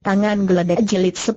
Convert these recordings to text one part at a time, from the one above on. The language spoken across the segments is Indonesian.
Tangan geledek jilid 10.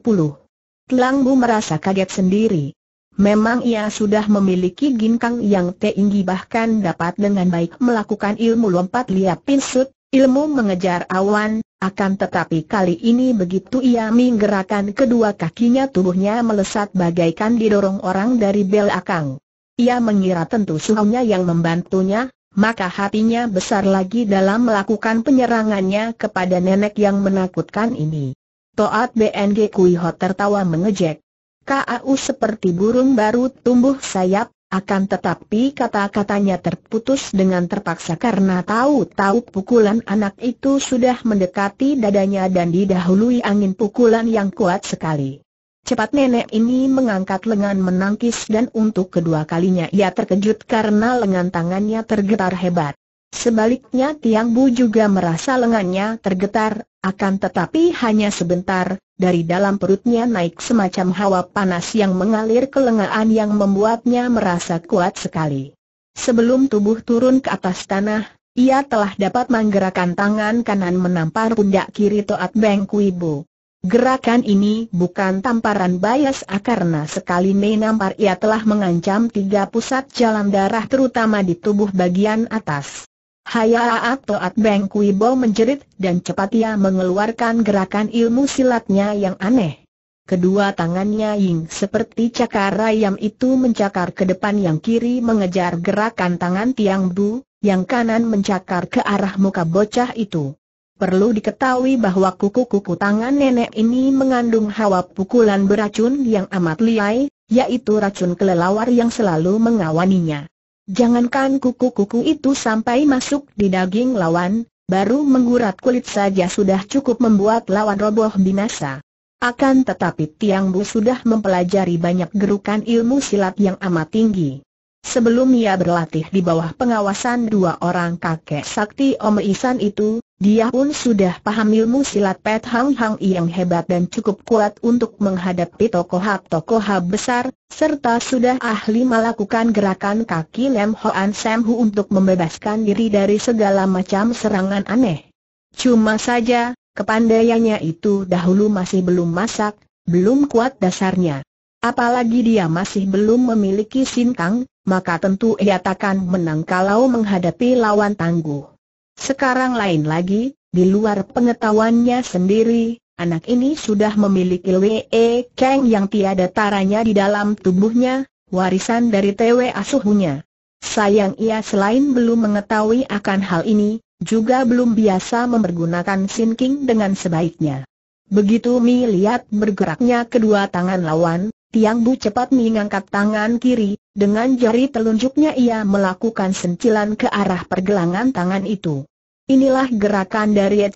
Telang Bu merasa kaget sendiri. Memang ia sudah memiliki ginkang yang tinggi bahkan dapat dengan baik melakukan ilmu lompat liap pinsut, ilmu mengejar awan, akan tetapi kali ini begitu ia menggerakkan kedua kakinya tubuhnya melesat bagaikan didorong orang dari belakang. Ia mengira tentu suhunya yang membantunya, maka hatinya besar lagi dalam melakukan penyerangannya kepada nenek yang menakutkan ini. Toat BNG Kui hot tertawa mengejek. Kau seperti burung baru tumbuh sayap, akan tetapi kata-katanya terputus dengan terpaksa karena tahu-tahu pukulan anak itu sudah mendekati dadanya dan didahului angin pukulan yang kuat sekali. Cepat nenek ini mengangkat lengan menangkis dan untuk kedua kalinya ia terkejut karena lengan tangannya tergetar hebat. Sebaliknya Tiang Bu juga merasa lengannya tergetar, akan tetapi hanya sebentar, dari dalam perutnya naik semacam hawa panas yang mengalir ke lengaan yang membuatnya merasa kuat sekali. Sebelum tubuh turun ke atas tanah, ia telah dapat menggerakkan tangan kanan menampar pundak kiri Toat Beng Kuibu. Gerakan ini bukan tamparan bias karena sekali Nei nampar ia telah mengancam tiga pusat jalan darah terutama di tubuh bagian atas. Hayaa Toat Beng Kuibo menjerit dan cepat ia mengeluarkan gerakan ilmu silatnya yang aneh. Kedua tangannya Ying seperti cakar ayam itu mencakar ke depan yang kiri mengejar gerakan tangan Tiang Bu, yang kanan mencakar ke arah muka bocah itu. Perlu diketahui bahwa kuku-kuku tangan nenek ini mengandung hawa pukulan beracun yang amat liai, yaitu racun kelelawar yang selalu mengawaninya. Jangankan kuku-kuku itu sampai masuk di daging lawan, baru menggurat kulit saja sudah cukup membuat lawan roboh binasa. Akan tetapi Tiang Bu sudah mempelajari banyak gerukan ilmu silat yang amat tinggi. Sebelum ia berlatih di bawah pengawasan dua orang kakek sakti Om Isan itu, dia pun sudah paham ilmu silat Pet Hang Hang yang hebat dan cukup kuat untuk menghadapi tokoh-tokoh besar, serta sudah ahli melakukan gerakan kaki Lem Hoan Sam Hu untuk membebaskan diri dari segala macam serangan aneh. Cuma saja, kepandaiannya itu dahulu masih belum masak, belum kuat dasarnya. Apalagi dia masih belum memiliki sinkang, maka tentu ia takkan menang kalau menghadapi lawan tangguh. Sekarang lain lagi, di luar pengetahuannya sendiri, anak ini sudah memiliki Wee Kang yang tiada taranya di dalam tubuhnya, warisan dari T.W. Asuhunya. Sayang ia selain belum mengetahui akan hal ini, juga belum biasa mempergunakan sinking dengan sebaiknya. Begitu Mi lihat bergeraknya kedua tangan lawan, Tiang Bu cepat mengangkat tangan kiri, dengan jari telunjuknya ia melakukan sentilan ke arah pergelangan tangan itu. Inilah gerakan dari En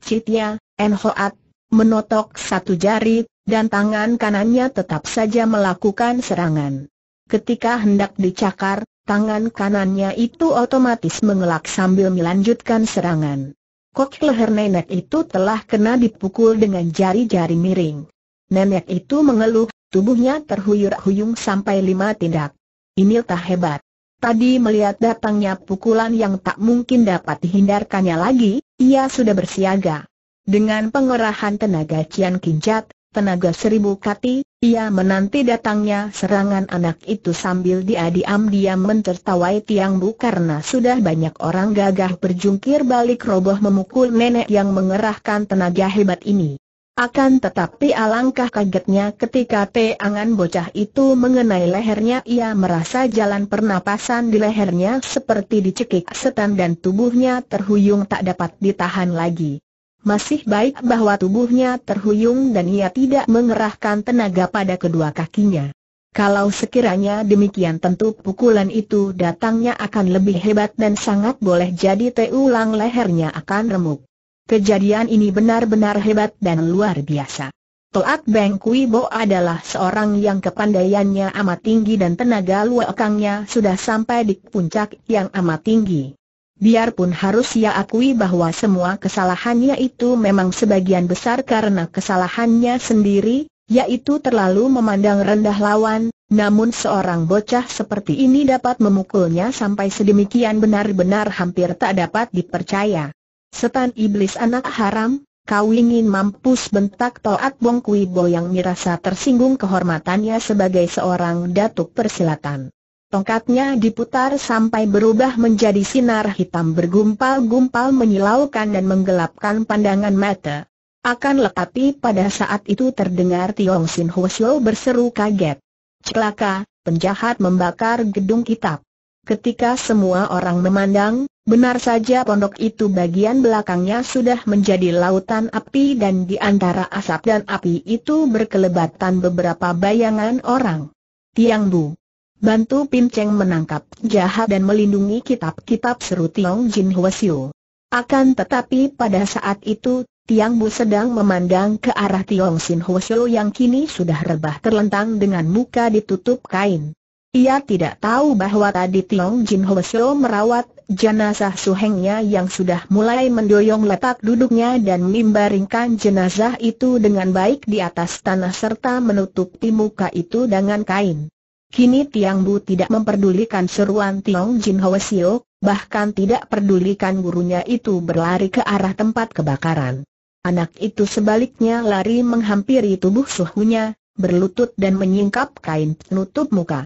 Enhoat, menotok satu jari, dan tangan kanannya tetap saja melakukan serangan. Ketika hendak dicakar, tangan kanannya itu otomatis mengelak sambil melanjutkan serangan. Kok leher nenek itu telah kena dipukul dengan jari-jari miring. Nenek itu mengeluh, Tubuhnya terhuyur-huyung sampai lima tindak. Ini tak hebat. Tadi melihat datangnya pukulan yang tak mungkin dapat dihindarkannya lagi, ia sudah bersiaga. Dengan pengerahan tenaga Cian Kinjat, tenaga seribu kati, ia menanti datangnya serangan anak itu sambil dia diam-diam mentertawai Tiang Bu karena sudah banyak orang gagah berjungkir balik roboh memukul nenek yang mengerahkan tenaga hebat ini. Akan tetapi alangkah kagetnya ketika teangan bocah itu mengenai lehernya ia merasa jalan pernapasan di lehernya seperti dicekik setan dan tubuhnya terhuyung tak dapat ditahan lagi. Masih baik bahwa tubuhnya terhuyung dan ia tidak mengerahkan tenaga pada kedua kakinya. Kalau sekiranya demikian tentu pukulan itu datangnya akan lebih hebat dan sangat boleh jadi teulang lehernya akan remuk. Kejadian ini benar-benar hebat dan luar biasa. Toat Beng Kui Bo adalah seorang yang kepandaiannya amat tinggi dan tenaga luakangnya sudah sampai di puncak yang amat tinggi. Biarpun harus ia akui bahwa semua kesalahannya itu memang sebagian besar karena kesalahannya sendiri, yaitu terlalu memandang rendah lawan, namun seorang bocah seperti ini dapat memukulnya sampai sedemikian benar-benar hampir tak dapat dipercaya. Setan iblis anak haram, kau ingin mampus bentak Toat Bong Kui Bo yang merasa tersinggung kehormatannya sebagai seorang datuk persilatan. Tongkatnya diputar sampai berubah menjadi sinar hitam bergumpal-gumpal menyilaukan dan menggelapkan pandangan mata. Akan tetapi pada saat itu terdengar Tiong Sin Hwasyo berseru kaget. Celaka, penjahat membakar gedung kitab. Ketika semua orang memandang, benar saja pondok itu bagian belakangnya sudah menjadi lautan api dan di antara asap dan api itu berkelebatan beberapa bayangan orang. Tiang Bu. Bantu Pin Cheng menangkap jahat dan melindungi kitab-kitab seru Tiong Jin Siu. Akan tetapi pada saat itu, Tiang Bu sedang memandang ke arah Tiong Sin Siu yang kini sudah rebah terlentang dengan muka ditutup kain. Ia tidak tahu bahwa tadi Tiong Jin Hoeseo merawat jenazah Su Hengnya yang sudah mulai mendoyong letak duduknya dan membaringkan jenazah itu dengan baik di atas tanah serta menutupi muka itu dengan kain. Kini Tiang Bu tidak memperdulikan seruan Tiong Jin Hoesio, bahkan tidak pedulikan gurunya itu berlari ke arah tempat kebakaran. Anak itu sebaliknya lari menghampiri tubuh suhunya, berlutut dan menyingkap kain penutup muka.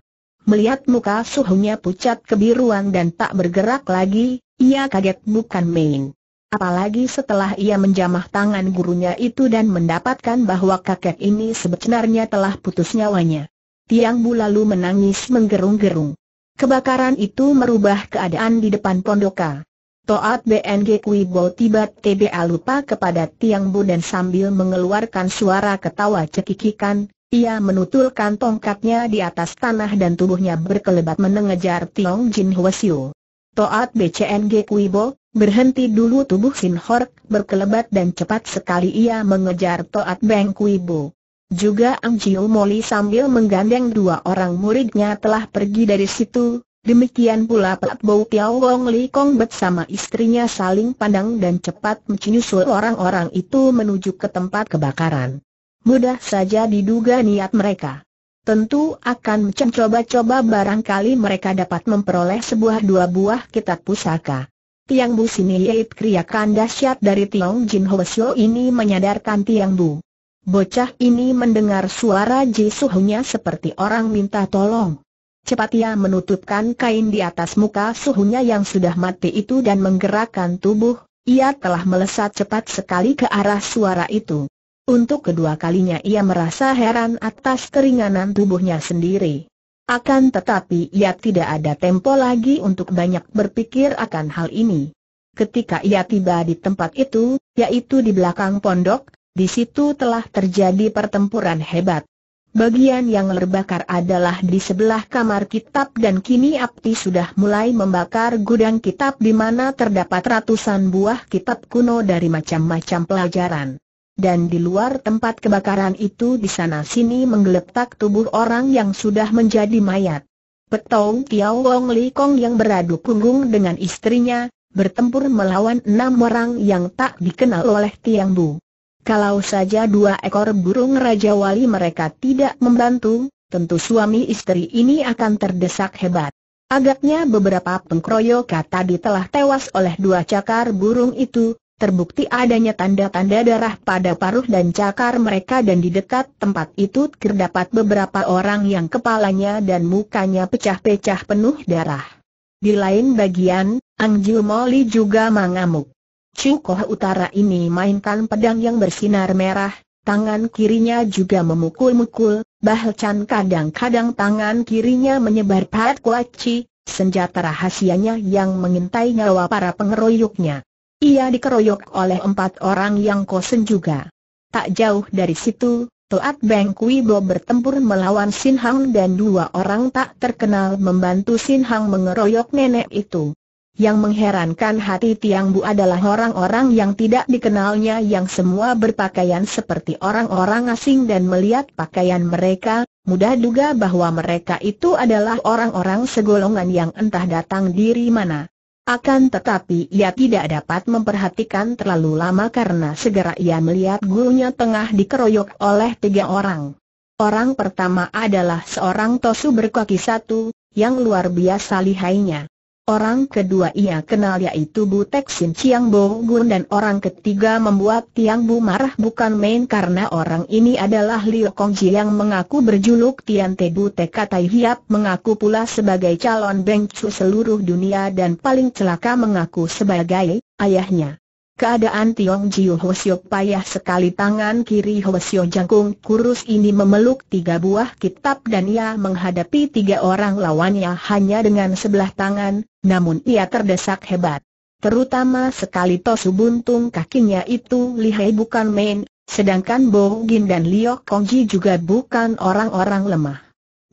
Melihat muka suhunya pucat kebiruan dan tak bergerak lagi, ia kaget bukan main. Apalagi setelah ia menjamah tangan gurunya itu dan mendapatkan bahwa kakek ini sebenarnya telah putus nyawanya. Tiang Bu lalu menangis menggerung-gerung. Kebakaran itu merubah keadaan di depan pondoka. Toat BNG Kui Bo tiba-tiba lupa kepada Tiang Bu dan sambil mengeluarkan suara ketawa cekikikan, ia menuturkan tongkatnya di atas tanah dan tubuhnya berkelebat menengejar Tiong Jin Hwasio. Toat BCNG Kuibo, berhenti dulu tubuh Sin Hork, berkelebat dan cepat sekali ia mengejar Toat Beng Kui Bo. Juga Ang Jiu Moli sambil menggandeng dua orang muridnya telah pergi dari situ, demikian pula Pak Bou Tiao Wong Li Kong bersama istrinya saling pandang dan cepat menyusul orang-orang itu menuju ke tempat kebakaran mudah saja diduga niat mereka. Tentu akan mencoba-coba barangkali mereka dapat memperoleh sebuah dua buah kitab pusaka. Tiang Bu sini Yeit kriakan Dasyat dari Tiong Jin Hwasyo ini menyadarkan Tiang Bu. Bocah ini mendengar suara jisuhunya seperti orang minta tolong. Cepat ia menutupkan kain di atas muka suhunya yang sudah mati itu dan menggerakkan tubuh, ia telah melesat cepat sekali ke arah suara itu. Untuk kedua kalinya ia merasa heran atas keringanan tubuhnya sendiri. Akan tetapi ia tidak ada tempo lagi untuk banyak berpikir akan hal ini. Ketika ia tiba di tempat itu, yaitu di belakang pondok, di situ telah terjadi pertempuran hebat. Bagian yang terbakar adalah di sebelah kamar kitab dan kini api sudah mulai membakar gudang kitab di mana terdapat ratusan buah kitab kuno dari macam-macam pelajaran dan di luar tempat kebakaran itu di sana-sini menggeletak tubuh orang yang sudah menjadi mayat. Petong Tiao Wong Li Kong yang beradu punggung dengan istrinya, bertempur melawan enam orang yang tak dikenal oleh Tiang Bu. Kalau saja dua ekor burung Raja Wali mereka tidak membantu, tentu suami istri ini akan terdesak hebat. Agaknya beberapa pengkroyok tadi telah tewas oleh dua cakar burung itu, terbukti adanya tanda-tanda darah pada paruh dan cakar mereka dan di dekat tempat itu terdapat beberapa orang yang kepalanya dan mukanya pecah-pecah penuh darah. Di lain bagian, Angju Moli juga mengamuk. Cukoh Utara ini mainkan pedang yang bersinar merah, tangan kirinya juga memukul-mukul, bahkan kadang-kadang tangan kirinya menyebar pat kuaci, senjata rahasianya yang mengintai nyawa para pengeroyoknya. Ia dikeroyok oleh empat orang yang kosen juga. Tak jauh dari situ, Toat Beng Kui Bo bertempur melawan Sin Hang dan dua orang tak terkenal membantu Sin Hang mengeroyok nenek itu. Yang mengherankan hati Tiang Bu adalah orang-orang yang tidak dikenalnya yang semua berpakaian seperti orang-orang asing dan melihat pakaian mereka, mudah duga bahwa mereka itu adalah orang-orang segolongan yang entah datang dari mana. Akan tetapi ia tidak dapat memperhatikan terlalu lama karena segera ia melihat gurunya tengah dikeroyok oleh tiga orang. Orang pertama adalah seorang tosu berkaki satu, yang luar biasa lihainya. Orang kedua ia kenal yaitu Bu Tek Sin Chiang Bo Gun dan orang ketiga membuat Tiang Bu marah bukan main karena orang ini adalah Liu Kong Ji yang mengaku berjuluk Tian Te Bu Tek Katai Hiap mengaku pula sebagai calon Beng Chu seluruh dunia dan paling celaka mengaku sebagai ayahnya. Keadaan Tiong Jiu Hosio payah sekali tangan kiri Hosio Jangkung kurus ini memeluk tiga buah kitab dan ia menghadapi tiga orang lawannya hanya dengan sebelah tangan, namun ia terdesak hebat. Terutama sekali tosu buntung kakinya itu lihai bukan main, sedangkan Bo Gin dan Liok Kongji juga bukan orang-orang lemah.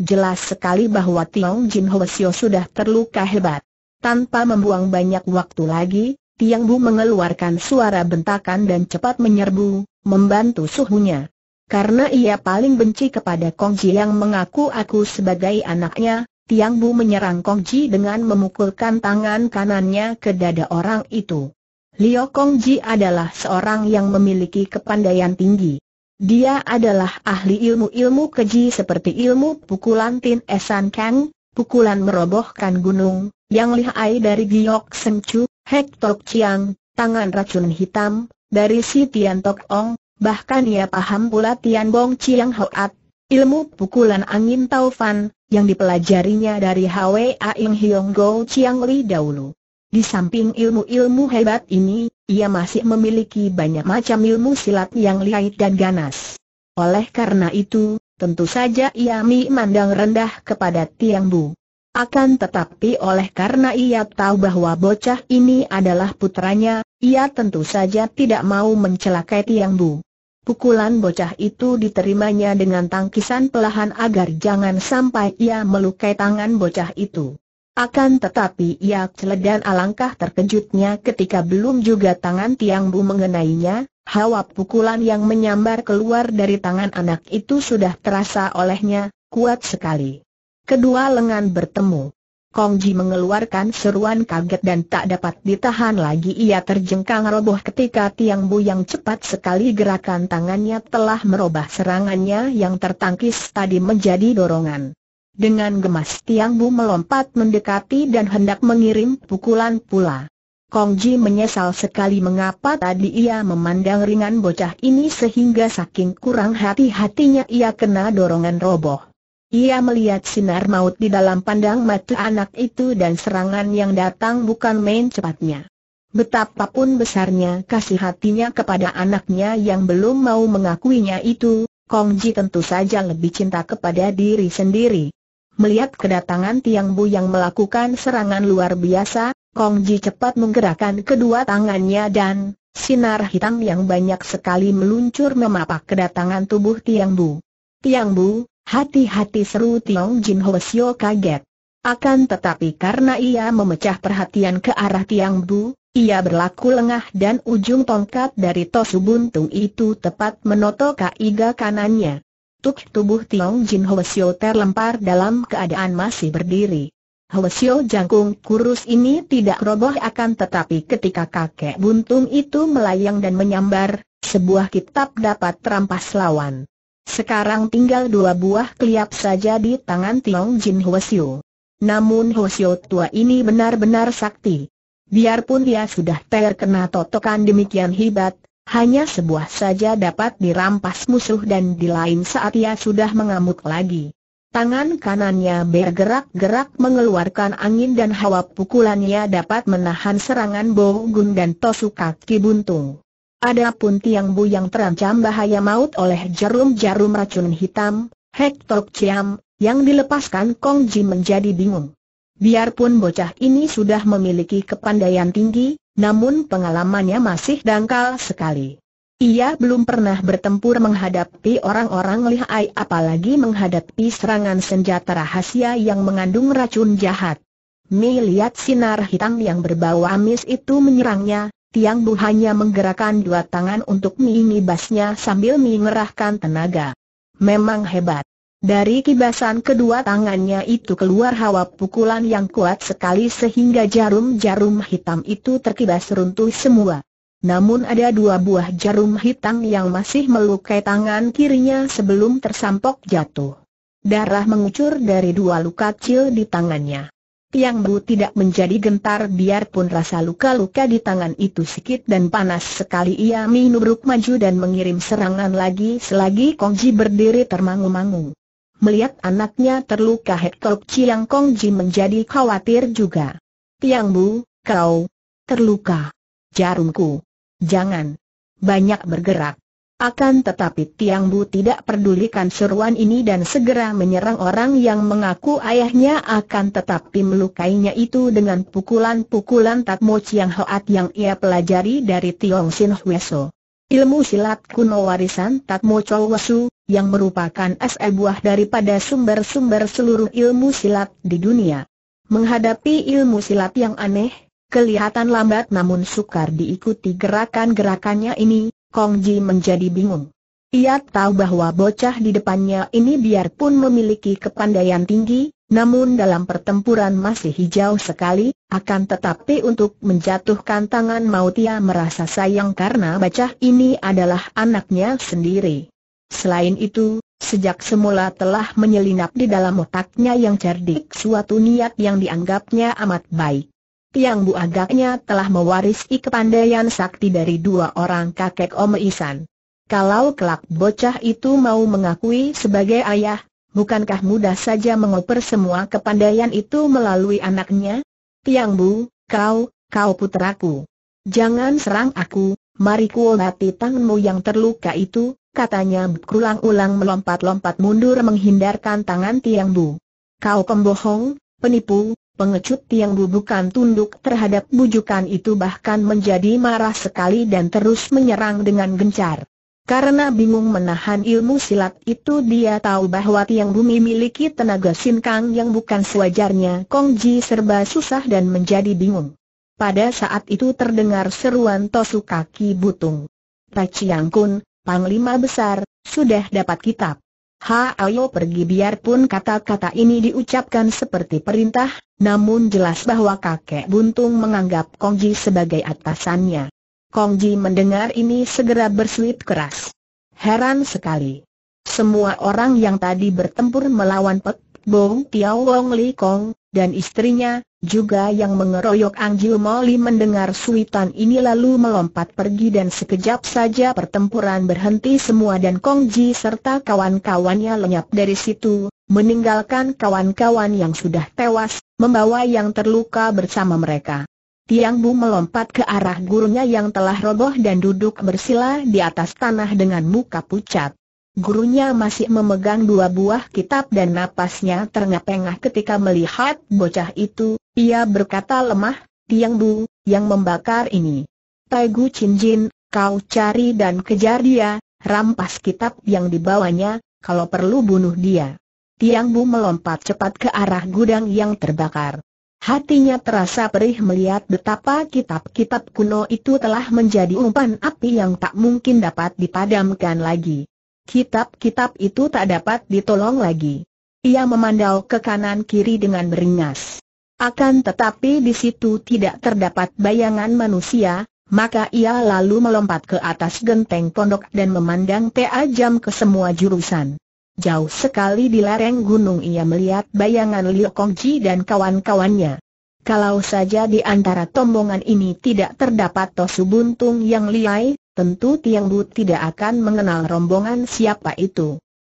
Jelas sekali bahwa Tiong Jin Hosio sudah terluka hebat. Tanpa membuang banyak waktu lagi, Tiang Bu mengeluarkan suara bentakan dan cepat menyerbu, membantu suhunya. Karena ia paling benci kepada Kong Ji yang mengaku aku sebagai anaknya, Tiang Bu menyerang Kong Ji dengan memukulkan tangan kanannya ke dada orang itu. Liu Kong Ji adalah seorang yang memiliki kepandaian tinggi. Dia adalah ahli ilmu-ilmu keji seperti ilmu pukulan Tin Esan Kang, pukulan merobohkan gunung, yang lihai dari Giok Chu, Hek Tok Chiang, tangan racun hitam, dari si Tian Tok Ong, bahkan ia paham pula Tian Bong Chiang Hoat, ilmu pukulan angin Taufan, yang dipelajarinya dari Hwa Aing Hiong Go Chiang Li dahulu. Di samping ilmu-ilmu hebat ini, ia masih memiliki banyak macam ilmu silat yang lihai dan ganas. Oleh karena itu, tentu saja ia memandang rendah kepada Tiang Bu. Akan tetapi oleh karena ia tahu bahwa bocah ini adalah putranya, ia tentu saja tidak mau mencelakai Tiang Bu. Pukulan bocah itu diterimanya dengan tangkisan pelahan agar jangan sampai ia melukai tangan bocah itu. Akan tetapi ia celedan alangkah terkejutnya ketika belum juga tangan Tiang Bu mengenainya, hawa pukulan yang menyambar keluar dari tangan anak itu sudah terasa olehnya, kuat sekali. Kedua lengan bertemu. Kong Ji mengeluarkan seruan kaget dan tak dapat ditahan lagi ia terjengkang roboh ketika Tiang Bu yang cepat sekali gerakan tangannya telah merubah serangannya yang tertangkis tadi menjadi dorongan. Dengan gemas Tiang Bu melompat mendekati dan hendak mengirim pukulan pula. Kong Ji menyesal sekali mengapa tadi ia memandang ringan bocah ini sehingga saking kurang hati-hatinya ia kena dorongan roboh. Ia melihat sinar maut di dalam pandang mata anak itu dan serangan yang datang bukan main cepatnya. Betapapun besarnya kasih hatinya kepada anaknya yang belum mau mengakuinya itu, Kong Ji tentu saja lebih cinta kepada diri sendiri. Melihat kedatangan Tiang Bu yang melakukan serangan luar biasa, Kong Ji cepat menggerakkan kedua tangannya dan sinar hitam yang banyak sekali meluncur memapak kedatangan tubuh Tiang Bu. Tiang Bu, Hati-hati seru Tiong Jin Sio kaget. Akan tetapi karena ia memecah perhatian ke arah Tiang Bu, ia berlaku lengah dan ujung tongkat dari tosu buntung itu tepat menoto kaiga kanannya. Tuk tubuh Tiong Jin Sio terlempar dalam keadaan masih berdiri. Hwasyo jangkung kurus ini tidak roboh akan tetapi ketika kakek buntung itu melayang dan menyambar, sebuah kitab dapat terampas lawan. Sekarang tinggal dua buah keliap saja di tangan Tiong Jin Hwasyo. Namun Hwasyo tua ini benar-benar sakti. Biarpun dia sudah terkena totokan demikian hebat, hanya sebuah saja dapat dirampas musuh dan di lain saat ia sudah mengamuk lagi. Tangan kanannya bergerak-gerak mengeluarkan angin dan hawa pukulannya dapat menahan serangan Gun dan Tosu kaki buntung. Adapun Tiang Bu yang terancam bahaya maut oleh jarum-jarum racun hitam, Hektok Chiam, yang dilepaskan Kong Ji menjadi bingung. Biarpun bocah ini sudah memiliki kepandaian tinggi, namun pengalamannya masih dangkal sekali. Ia belum pernah bertempur menghadapi orang-orang lihai apalagi menghadapi serangan senjata rahasia yang mengandung racun jahat. Mi lihat sinar hitam yang berbau amis itu menyerangnya, Tiang Bu hanya menggerakkan dua tangan untuk mengibasnya sambil mengerahkan tenaga. Memang hebat. Dari kibasan kedua tangannya itu keluar hawa pukulan yang kuat sekali sehingga jarum-jarum hitam itu terkibas runtuh semua. Namun ada dua buah jarum hitam yang masih melukai tangan kirinya sebelum tersampok jatuh. Darah mengucur dari dua luka kecil di tangannya. Tiang Bu tidak menjadi gentar biarpun rasa luka-luka di tangan itu sikit dan panas sekali ia minubruk maju dan mengirim serangan lagi selagi Kong Ji berdiri termangu-mangu. Melihat anaknya terluka Hektok Chiang Ji menjadi khawatir juga. Tiang Bu, kau terluka. Jarumku. Jangan banyak bergerak. Akan tetapi Tiang Bu tidak pedulikan seruan ini dan segera menyerang orang yang mengaku ayahnya akan tetapi melukainya itu dengan pukulan-pukulan Tatmo Chiang Hoat yang ia pelajari dari Tiong Sin So. Ilmu silat kuno warisan Tatmo Chow Wesu, yang merupakan SE buah daripada sumber-sumber seluruh ilmu silat di dunia. Menghadapi ilmu silat yang aneh, kelihatan lambat namun sukar diikuti gerakan-gerakannya ini, Kong Ji menjadi bingung. Ia tahu bahwa bocah di depannya ini biarpun memiliki kepandaian tinggi, namun dalam pertempuran masih hijau sekali, akan tetapi untuk menjatuhkan tangan maut ia merasa sayang karena bocah ini adalah anaknya sendiri. Selain itu, sejak semula telah menyelinap di dalam otaknya yang cerdik suatu niat yang dianggapnya amat baik. Tiang Bu agaknya telah mewarisi kepandaian sakti dari dua orang kakek Om Isan. Kalau kelak bocah itu mau mengakui sebagai ayah, bukankah mudah saja mengoper semua kepandaian itu melalui anaknya? Tiang Bu, kau, kau putraku. Jangan serang aku, mari kuolati tanganmu yang terluka itu, katanya berulang-ulang melompat-lompat mundur menghindarkan tangan Tiang Bu. Kau pembohong, penipu, Pengecut tiang bubukan tunduk terhadap bujukan itu bahkan menjadi marah sekali dan terus menyerang dengan gencar. Karena bingung menahan ilmu silat itu dia tahu bahwa tiang bumi miliki tenaga sinkang yang bukan sewajarnya Kong Ji serba susah dan menjadi bingung. Pada saat itu terdengar seruan Tosu kaki butung. Paciang Kun, Panglima Besar, sudah dapat kitab. Ha ayo pergi biarpun kata-kata ini diucapkan seperti perintah, namun jelas bahwa kakek buntung menganggap Kongji sebagai atasannya. Kongji mendengar ini segera berselip keras. Heran sekali. Semua orang yang tadi bertempur melawan Pek Bong Tiao Wong Li Kong, dan istrinya, juga yang mengeroyok Angjil Moli mendengar suitan ini lalu melompat pergi dan sekejap saja pertempuran berhenti semua dan Kong Ji serta kawan-kawannya lenyap dari situ, meninggalkan kawan-kawan yang sudah tewas, membawa yang terluka bersama mereka. Tiang Bu melompat ke arah gurunya yang telah roboh dan duduk bersila di atas tanah dengan muka pucat. Gurunya masih memegang dua buah kitab dan napasnya terengah-engah ketika melihat bocah itu, ia berkata lemah, Tiang Bu, yang membakar ini. Taigu Gu Chin Jin, kau cari dan kejar dia, rampas kitab yang dibawanya, kalau perlu bunuh dia. Tiang Bu melompat cepat ke arah gudang yang terbakar. Hatinya terasa perih melihat betapa kitab-kitab kuno itu telah menjadi umpan api yang tak mungkin dapat dipadamkan lagi. Kitab-kitab itu tak dapat ditolong lagi. Ia memandau ke kanan kiri dengan beringas. Akan tetapi di situ tidak terdapat bayangan manusia, maka ia lalu melompat ke atas genteng pondok dan memandang TA jam ke semua jurusan. Jauh sekali di lereng gunung ia melihat bayangan Liu Kongji dan kawan-kawannya. Kalau saja di antara tombongan ini tidak terdapat Tosu Buntung yang liai, tentu Tiang Bu tidak akan mengenal rombongan siapa itu.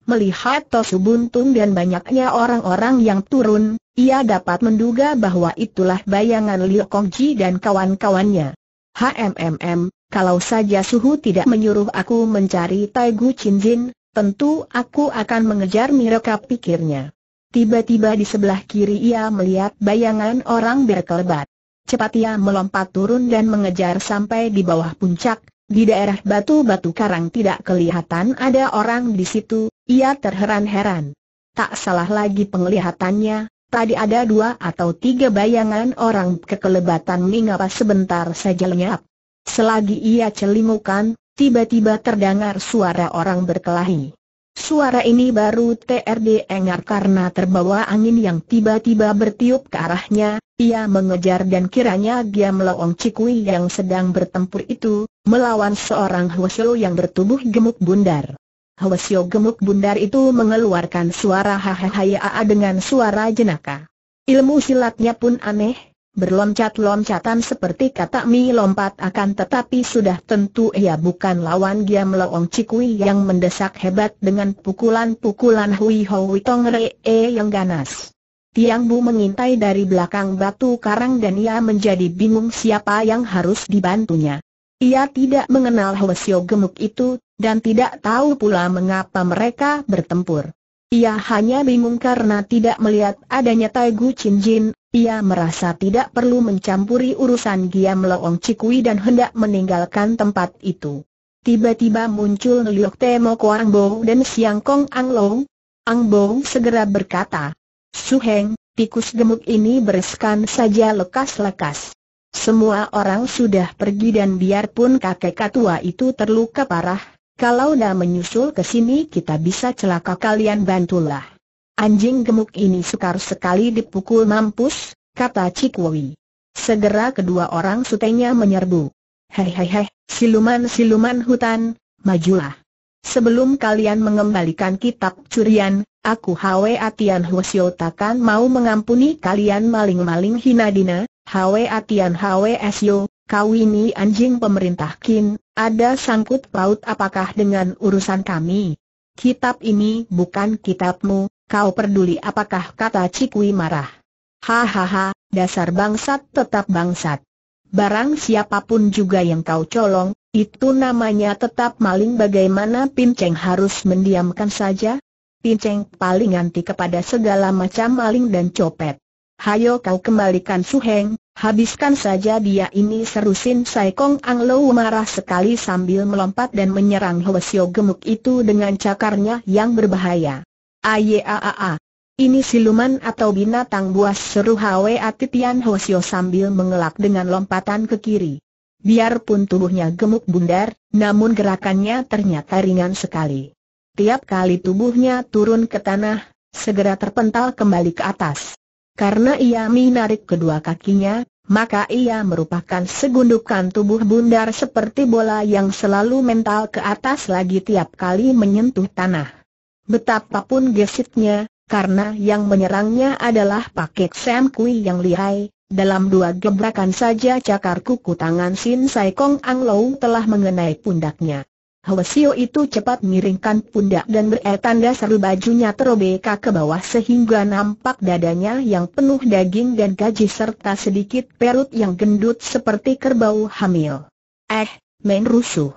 Melihat Tosu Buntung dan banyaknya orang-orang yang turun, ia dapat menduga bahwa itulah bayangan Liu Kongji dan kawan-kawannya. HMMM, kalau saja Suhu tidak menyuruh aku mencari Tai Gu tentu aku akan mengejar mereka pikirnya. Tiba-tiba di sebelah kiri ia melihat bayangan orang berkelebat. Cepat ia melompat turun dan mengejar sampai di bawah puncak, di daerah batu-batu karang tidak kelihatan ada orang di situ, ia terheran-heran. Tak salah lagi penglihatannya, tadi ada dua atau tiga bayangan orang kekelebatan mengapa sebentar saja lenyap. Selagi ia celimukan, tiba-tiba terdengar suara orang berkelahi. Suara ini baru TRD engar karena terbawa angin yang tiba-tiba bertiup ke arahnya, ia mengejar dan kiranya dia melawan Cikui yang sedang bertempur itu, melawan seorang Hwasyo yang bertubuh gemuk bundar. Hwasyo gemuk bundar itu mengeluarkan suara hahaha dengan suara jenaka. Ilmu silatnya pun aneh, berloncat-loncatan seperti kata mi lompat akan tetapi sudah tentu ia bukan lawan Giam Loong Cikui yang mendesak hebat dengan pukulan-pukulan Hui Hui Tong Re -e yang ganas. Tiang Bu mengintai dari belakang batu karang dan ia menjadi bingung siapa yang harus dibantunya. Ia tidak mengenal Hwasyo gemuk itu, dan tidak tahu pula mengapa mereka bertempur. Ia hanya bingung karena tidak melihat adanya Tai Gu Chin Jin, ia merasa tidak perlu mencampuri urusan Giam Leong Cikui dan hendak meninggalkan tempat itu. Tiba-tiba muncul Liok Temo Kuang Bo dan Siang Kong Ang Lo. Ang Bo segera berkata, "Su Heng, tikus gemuk ini bereskan saja lekas-lekas. Semua orang sudah pergi dan biarpun kakek katua itu terluka parah, kalau dah menyusul ke sini kita bisa celaka kalian bantulah. Anjing gemuk ini sukar sekali dipukul mampus, kata Cikwui. Segera kedua orang sutenya menyerbu. Hei hei hei, siluman-siluman hutan, majulah. Sebelum kalian mengembalikan kitab curian, aku Hwe Atian Hwasyo takkan mau mengampuni kalian maling-maling hina dina, Hwe Atian Hwe Syo, kau ini anjing pemerintah kin, ada sangkut paut apakah dengan urusan kami? Kitab ini bukan kitabmu, Kau peduli apakah kata Cikui marah? Hahaha, dasar bangsat tetap bangsat. Barang siapapun juga yang kau colong, itu namanya tetap maling bagaimana Pinceng harus mendiamkan saja? Pinceng paling anti kepada segala macam maling dan copet. Hayo kau kembalikan Suheng, habiskan saja dia ini seru Sin Sai Kong Ang Lo marah sekali sambil melompat dan menyerang Hwasyo gemuk itu dengan cakarnya yang berbahaya. Ayaaa, Ini siluman atau binatang buas seru Hwa Atitian Hosio sambil mengelak dengan lompatan ke kiri. Biarpun tubuhnya gemuk bundar, namun gerakannya ternyata ringan sekali. Tiap kali tubuhnya turun ke tanah, segera terpental kembali ke atas. Karena ia menarik kedua kakinya, maka ia merupakan segundukan tubuh bundar seperti bola yang selalu mental ke atas lagi tiap kali menyentuh tanah. Betapapun gesitnya, karena yang menyerangnya adalah paket Sam Kui yang lihai, dalam dua gebrakan saja cakar kuku tangan Sin Sai Kong Ang Lou telah mengenai pundaknya. Hwasio itu cepat miringkan pundak dan tanda seru bajunya terobeka ke bawah sehingga nampak dadanya yang penuh daging dan gaji serta sedikit perut yang gendut seperti kerbau hamil. Eh, main rusuh.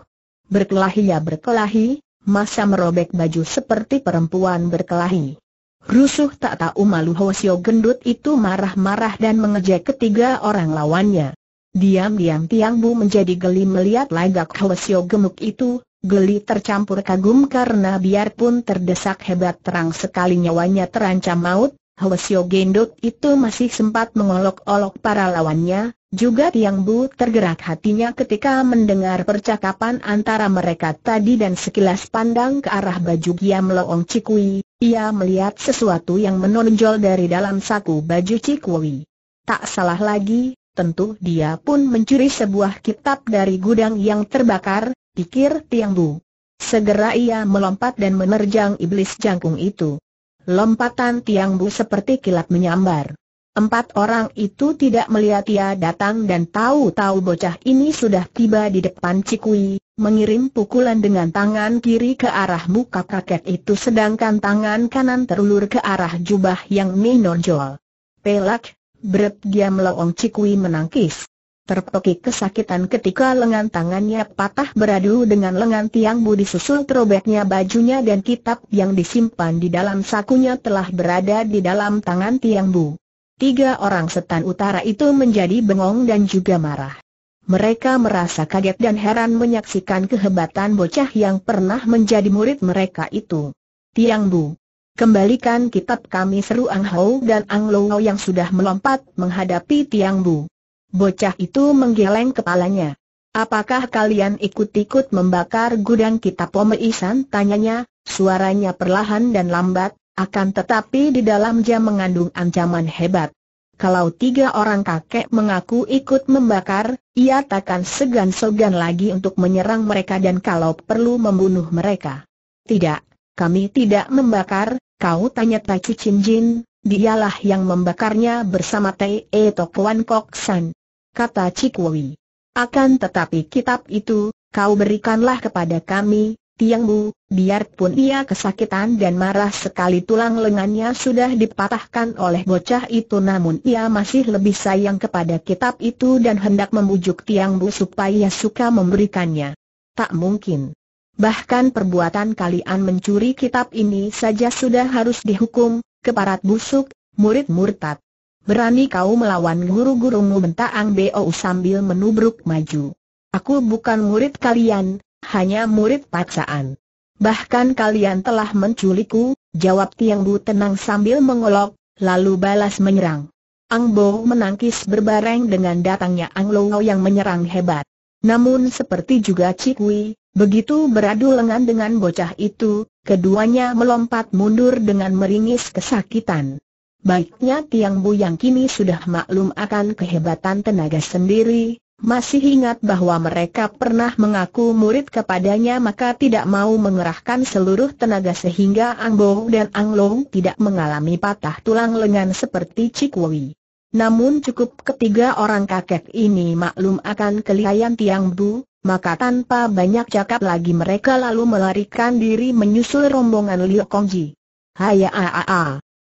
Berkelahi ya berkelahi, masa merobek baju seperti perempuan berkelahi. Rusuh tak tahu malu Hosio gendut itu marah-marah dan mengejek ketiga orang lawannya. Diam-diam Tiang Bu menjadi geli melihat lagak Hosio gemuk itu, geli tercampur kagum karena biarpun terdesak hebat terang sekali nyawanya terancam maut, Hosio gendut itu masih sempat mengolok-olok para lawannya, juga Tiang Bu tergerak hatinya ketika mendengar percakapan antara mereka tadi dan sekilas pandang ke arah baju Giam Loong Cikui, ia melihat sesuatu yang menonjol dari dalam saku baju Cikui. Tak salah lagi, tentu dia pun mencuri sebuah kitab dari gudang yang terbakar, pikir Tiang Bu. Segera ia melompat dan menerjang iblis jangkung itu. Lompatan Tiang Bu seperti kilat menyambar. Empat orang itu tidak melihat ia datang dan tahu-tahu bocah ini sudah tiba di depan Cikui, mengirim pukulan dengan tangan kiri ke arah muka kakek itu sedangkan tangan kanan terulur ke arah jubah yang menonjol. Pelak, berat dia meloong Cikui menangkis. Terpekik kesakitan ketika lengan tangannya patah beradu dengan lengan tiang budi susul terobeknya bajunya dan kitab yang disimpan di dalam sakunya telah berada di dalam tangan tiang bu. Tiga orang setan utara itu menjadi bengong dan juga marah. Mereka merasa kaget dan heran menyaksikan kehebatan bocah yang pernah menjadi murid mereka itu. Tiang Bu, kembalikan kitab kami seru Ang Hou dan Ang Lou yang sudah melompat menghadapi Tiang Bu. Bocah itu menggeleng kepalanya. Apakah kalian ikut-ikut membakar gudang kitab Pomeisan? Tanyanya, suaranya perlahan dan lambat, akan tetapi di dalam jam mengandung ancaman hebat. Kalau tiga orang kakek mengaku ikut membakar, ia takkan segan-segan lagi untuk menyerang mereka dan kalau perlu membunuh mereka. Tidak, kami tidak membakar, kau tanya Tai Chin Jin, dialah yang membakarnya bersama Tei E Tok Wan Kok San. Kata Cikwi. Akan tetapi kitab itu, kau berikanlah kepada kami, Tiang Bu, biarpun ia kesakitan dan marah sekali tulang lengannya sudah dipatahkan oleh bocah itu namun ia masih lebih sayang kepada kitab itu dan hendak membujuk Bu supaya suka memberikannya. Tak mungkin. Bahkan perbuatan kalian mencuri kitab ini saja sudah harus dihukum, keparat busuk, murid murtad. Berani kau melawan guru-gurumu bentak Ang Bo sambil menubruk maju. Aku bukan murid kalian, hanya murid paksaan. Bahkan kalian telah menculikku, jawab Tiang Bu tenang sambil mengolok, lalu balas menyerang. Ang Bo menangkis berbareng dengan datangnya Ang Lo yang menyerang hebat. Namun seperti juga Cik Wui, begitu beradu lengan dengan bocah itu, keduanya melompat mundur dengan meringis kesakitan. Baiknya Tiang Bu yang kini sudah maklum akan kehebatan tenaga sendiri, masih ingat bahwa mereka pernah mengaku murid kepadanya maka tidak mau mengerahkan seluruh tenaga sehingga Ang Bo dan Ang Long tidak mengalami patah tulang lengan seperti Cik Wei. Namun cukup ketiga orang kakek ini maklum akan kelihayan Tiang Bu, maka tanpa banyak cakap lagi mereka lalu melarikan diri menyusul rombongan Liu Kongji. Haya a a a.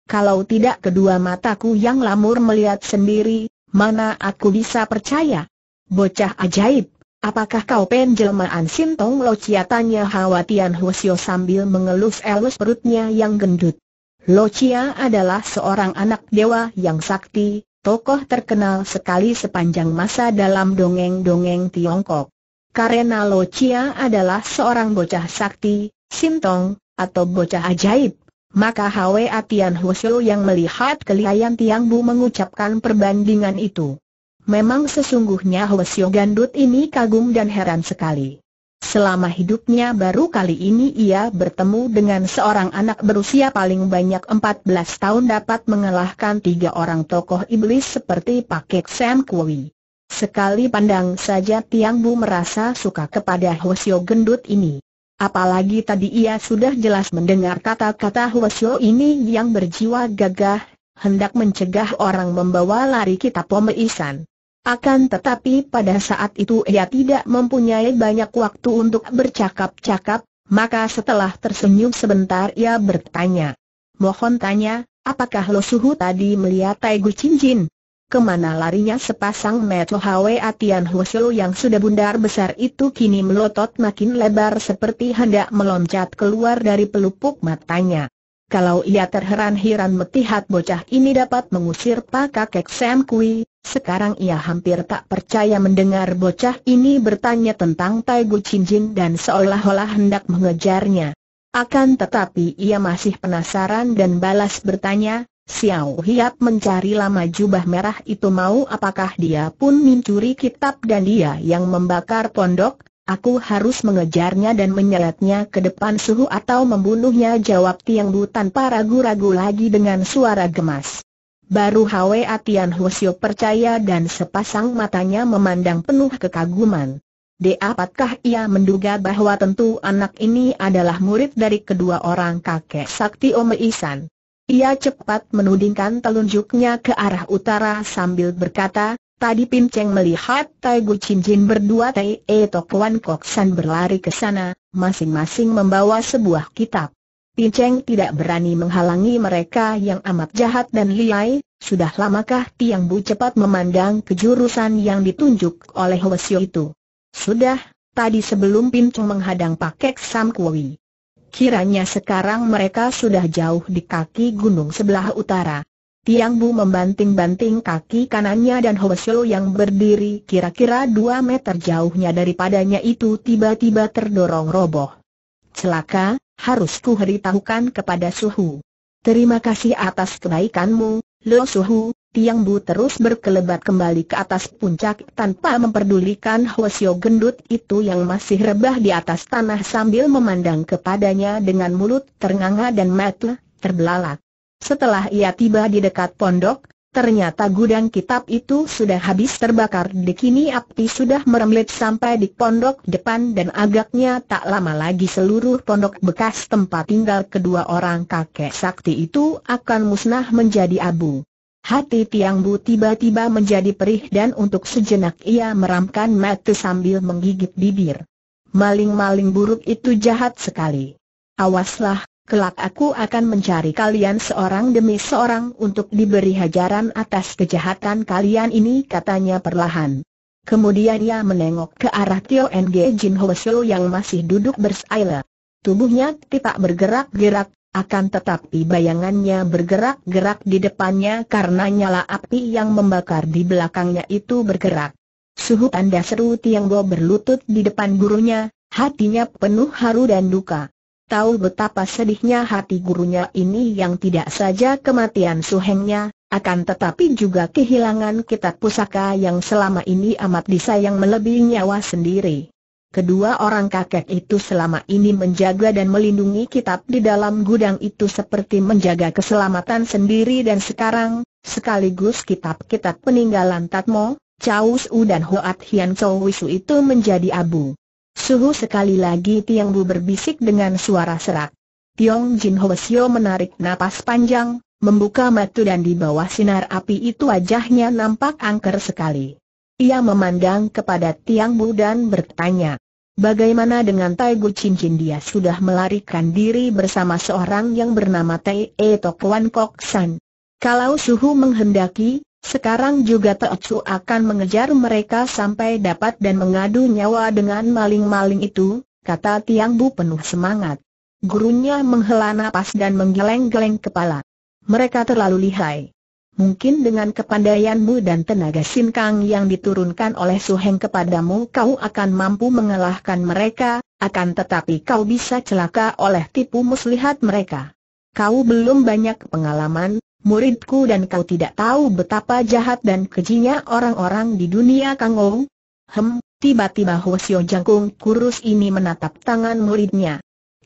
Kalau tidak kedua mataku yang lamur melihat sendiri, mana aku bisa percaya? Bocah ajaib, apakah kau penjelmaan Sintong Lo Chia tanya Hawatian Husio sambil mengelus-elus perutnya yang gendut. Lo Chia adalah seorang anak dewa yang sakti, tokoh terkenal sekali sepanjang masa dalam dongeng-dongeng Tiongkok. Karena Lo Chia adalah seorang bocah sakti, Sintong, atau bocah ajaib, maka Hwa Tian Husio yang melihat kelihayan Tiang Bu mengucapkan perbandingan itu. Memang sesungguhnya Hwasyo Gandut ini kagum dan heran sekali. Selama hidupnya baru kali ini ia bertemu dengan seorang anak berusia paling banyak 14 tahun dapat mengalahkan tiga orang tokoh iblis seperti Pakek Sam Kui. Sekali pandang saja Tiang Bu merasa suka kepada Hwasyo Gendut ini. Apalagi tadi ia sudah jelas mendengar kata-kata Hwasyo ini yang berjiwa gagah hendak mencegah orang membawa lari kita pomeisan. Akan tetapi pada saat itu ia tidak mempunyai banyak waktu untuk bercakap-cakap, maka setelah tersenyum sebentar ia bertanya. Mohon tanya, apakah Lo Suhu tadi melihat Taigu Cincin? Kemana larinya sepasang Meto Hwe Atian Hwasyo yang sudah bundar besar itu kini melotot makin lebar seperti hendak meloncat keluar dari pelupuk matanya. Kalau ia terheran-heran metihat bocah ini dapat mengusir Pak Kakek Sam Kui, sekarang ia hampir tak percaya mendengar bocah ini bertanya tentang Tai Gu Jin dan seolah-olah hendak mengejarnya. Akan tetapi ia masih penasaran dan balas bertanya, Xiao Hiap mencari lama jubah merah itu mau apakah dia pun mencuri kitab dan dia yang membakar pondok? Aku harus mengejarnya dan menyeretnya ke depan suhu atau membunuhnya jawab Tiang Bu tanpa ragu-ragu lagi dengan suara gemas. Baru Hwe Atian Hwasyo percaya dan sepasang matanya memandang penuh kekaguman. Dapatkah ia menduga bahwa tentu anak ini adalah murid dari kedua orang kakek sakti Ome Isan? Ia cepat menudingkan telunjuknya ke arah utara sambil berkata, Tadi Pinceng melihat Tai Gu Chin Jin berdua Tai E Tok Wan Kok San berlari ke sana, masing-masing membawa sebuah kitab. Pinceng tidak berani menghalangi mereka yang amat jahat dan liai, sudah lamakah Tiang Bu cepat memandang kejurusan yang ditunjuk oleh Hwasyo itu. Sudah, tadi sebelum Pinceng menghadang Pakek Sam Kui. Kiranya sekarang mereka sudah jauh di kaki gunung sebelah utara. Tiang Bu membanting-banting kaki kanannya dan Hwasyo yang berdiri kira-kira dua meter jauhnya daripadanya itu tiba-tiba terdorong roboh. Celaka, harus kuheritahukan kepada Suhu. Terima kasih atas kebaikanmu, Lo Suhu, Tiang Bu terus berkelebat kembali ke atas puncak tanpa memperdulikan Hwasyo gendut itu yang masih rebah di atas tanah sambil memandang kepadanya dengan mulut ternganga dan mata terbelalak. Setelah ia tiba di dekat pondok, Ternyata gudang kitab itu sudah habis terbakar dikini api sudah meremlet sampai di pondok depan dan agaknya tak lama lagi seluruh pondok bekas tempat tinggal kedua orang kakek sakti itu akan musnah menjadi abu. Hati Tiang Bu tiba-tiba menjadi perih dan untuk sejenak ia meramkan mata sambil menggigit bibir. Maling-maling buruk itu jahat sekali. Awaslah, Kelak aku akan mencari kalian seorang demi seorang untuk diberi hajaran atas kejahatan kalian ini katanya perlahan. Kemudian ia menengok ke arah Tio N.G. Jin Ho yang masih duduk bersaila. Tubuhnya tidak bergerak-gerak, akan tetapi bayangannya bergerak-gerak di depannya karena nyala api yang membakar di belakangnya itu bergerak. Suhu tanda seru Tiang Bo berlutut di depan gurunya, hatinya penuh haru dan duka tahu betapa sedihnya hati gurunya ini yang tidak saja kematian suhengnya, akan tetapi juga kehilangan kitab pusaka yang selama ini amat disayang melebihi nyawa sendiri. Kedua orang kakek itu selama ini menjaga dan melindungi kitab di dalam gudang itu seperti menjaga keselamatan sendiri dan sekarang, sekaligus kitab-kitab peninggalan Tatmo, Chau dan Hoat Hian Chou Wisu itu menjadi abu. Suhu sekali lagi Tiang Bu berbisik dengan suara serak. Tiong Jin Hoesio menarik napas panjang, membuka mata dan di bawah sinar api itu wajahnya nampak angker sekali. Ia memandang kepada Tiang Bu dan bertanya, bagaimana dengan Tai Gu Cincin dia sudah melarikan diri bersama seorang yang bernama Tai E Tok Wan Kok San. Kalau Suhu menghendaki, sekarang juga Teocu akan mengejar mereka sampai dapat dan mengadu nyawa dengan maling-maling itu, kata Tiang Bu penuh semangat. Gurunya menghela napas dan menggeleng-geleng kepala. Mereka terlalu lihai. Mungkin dengan kepandaianmu dan tenaga sinkang yang diturunkan oleh Suheng kepadamu kau akan mampu mengalahkan mereka, akan tetapi kau bisa celaka oleh tipu muslihat mereka. Kau belum banyak pengalaman, muridku dan kau tidak tahu betapa jahat dan kejinya orang-orang di dunia Kang Kangou. Hem, tiba-tiba Hosio Jangkung kurus ini menatap tangan muridnya.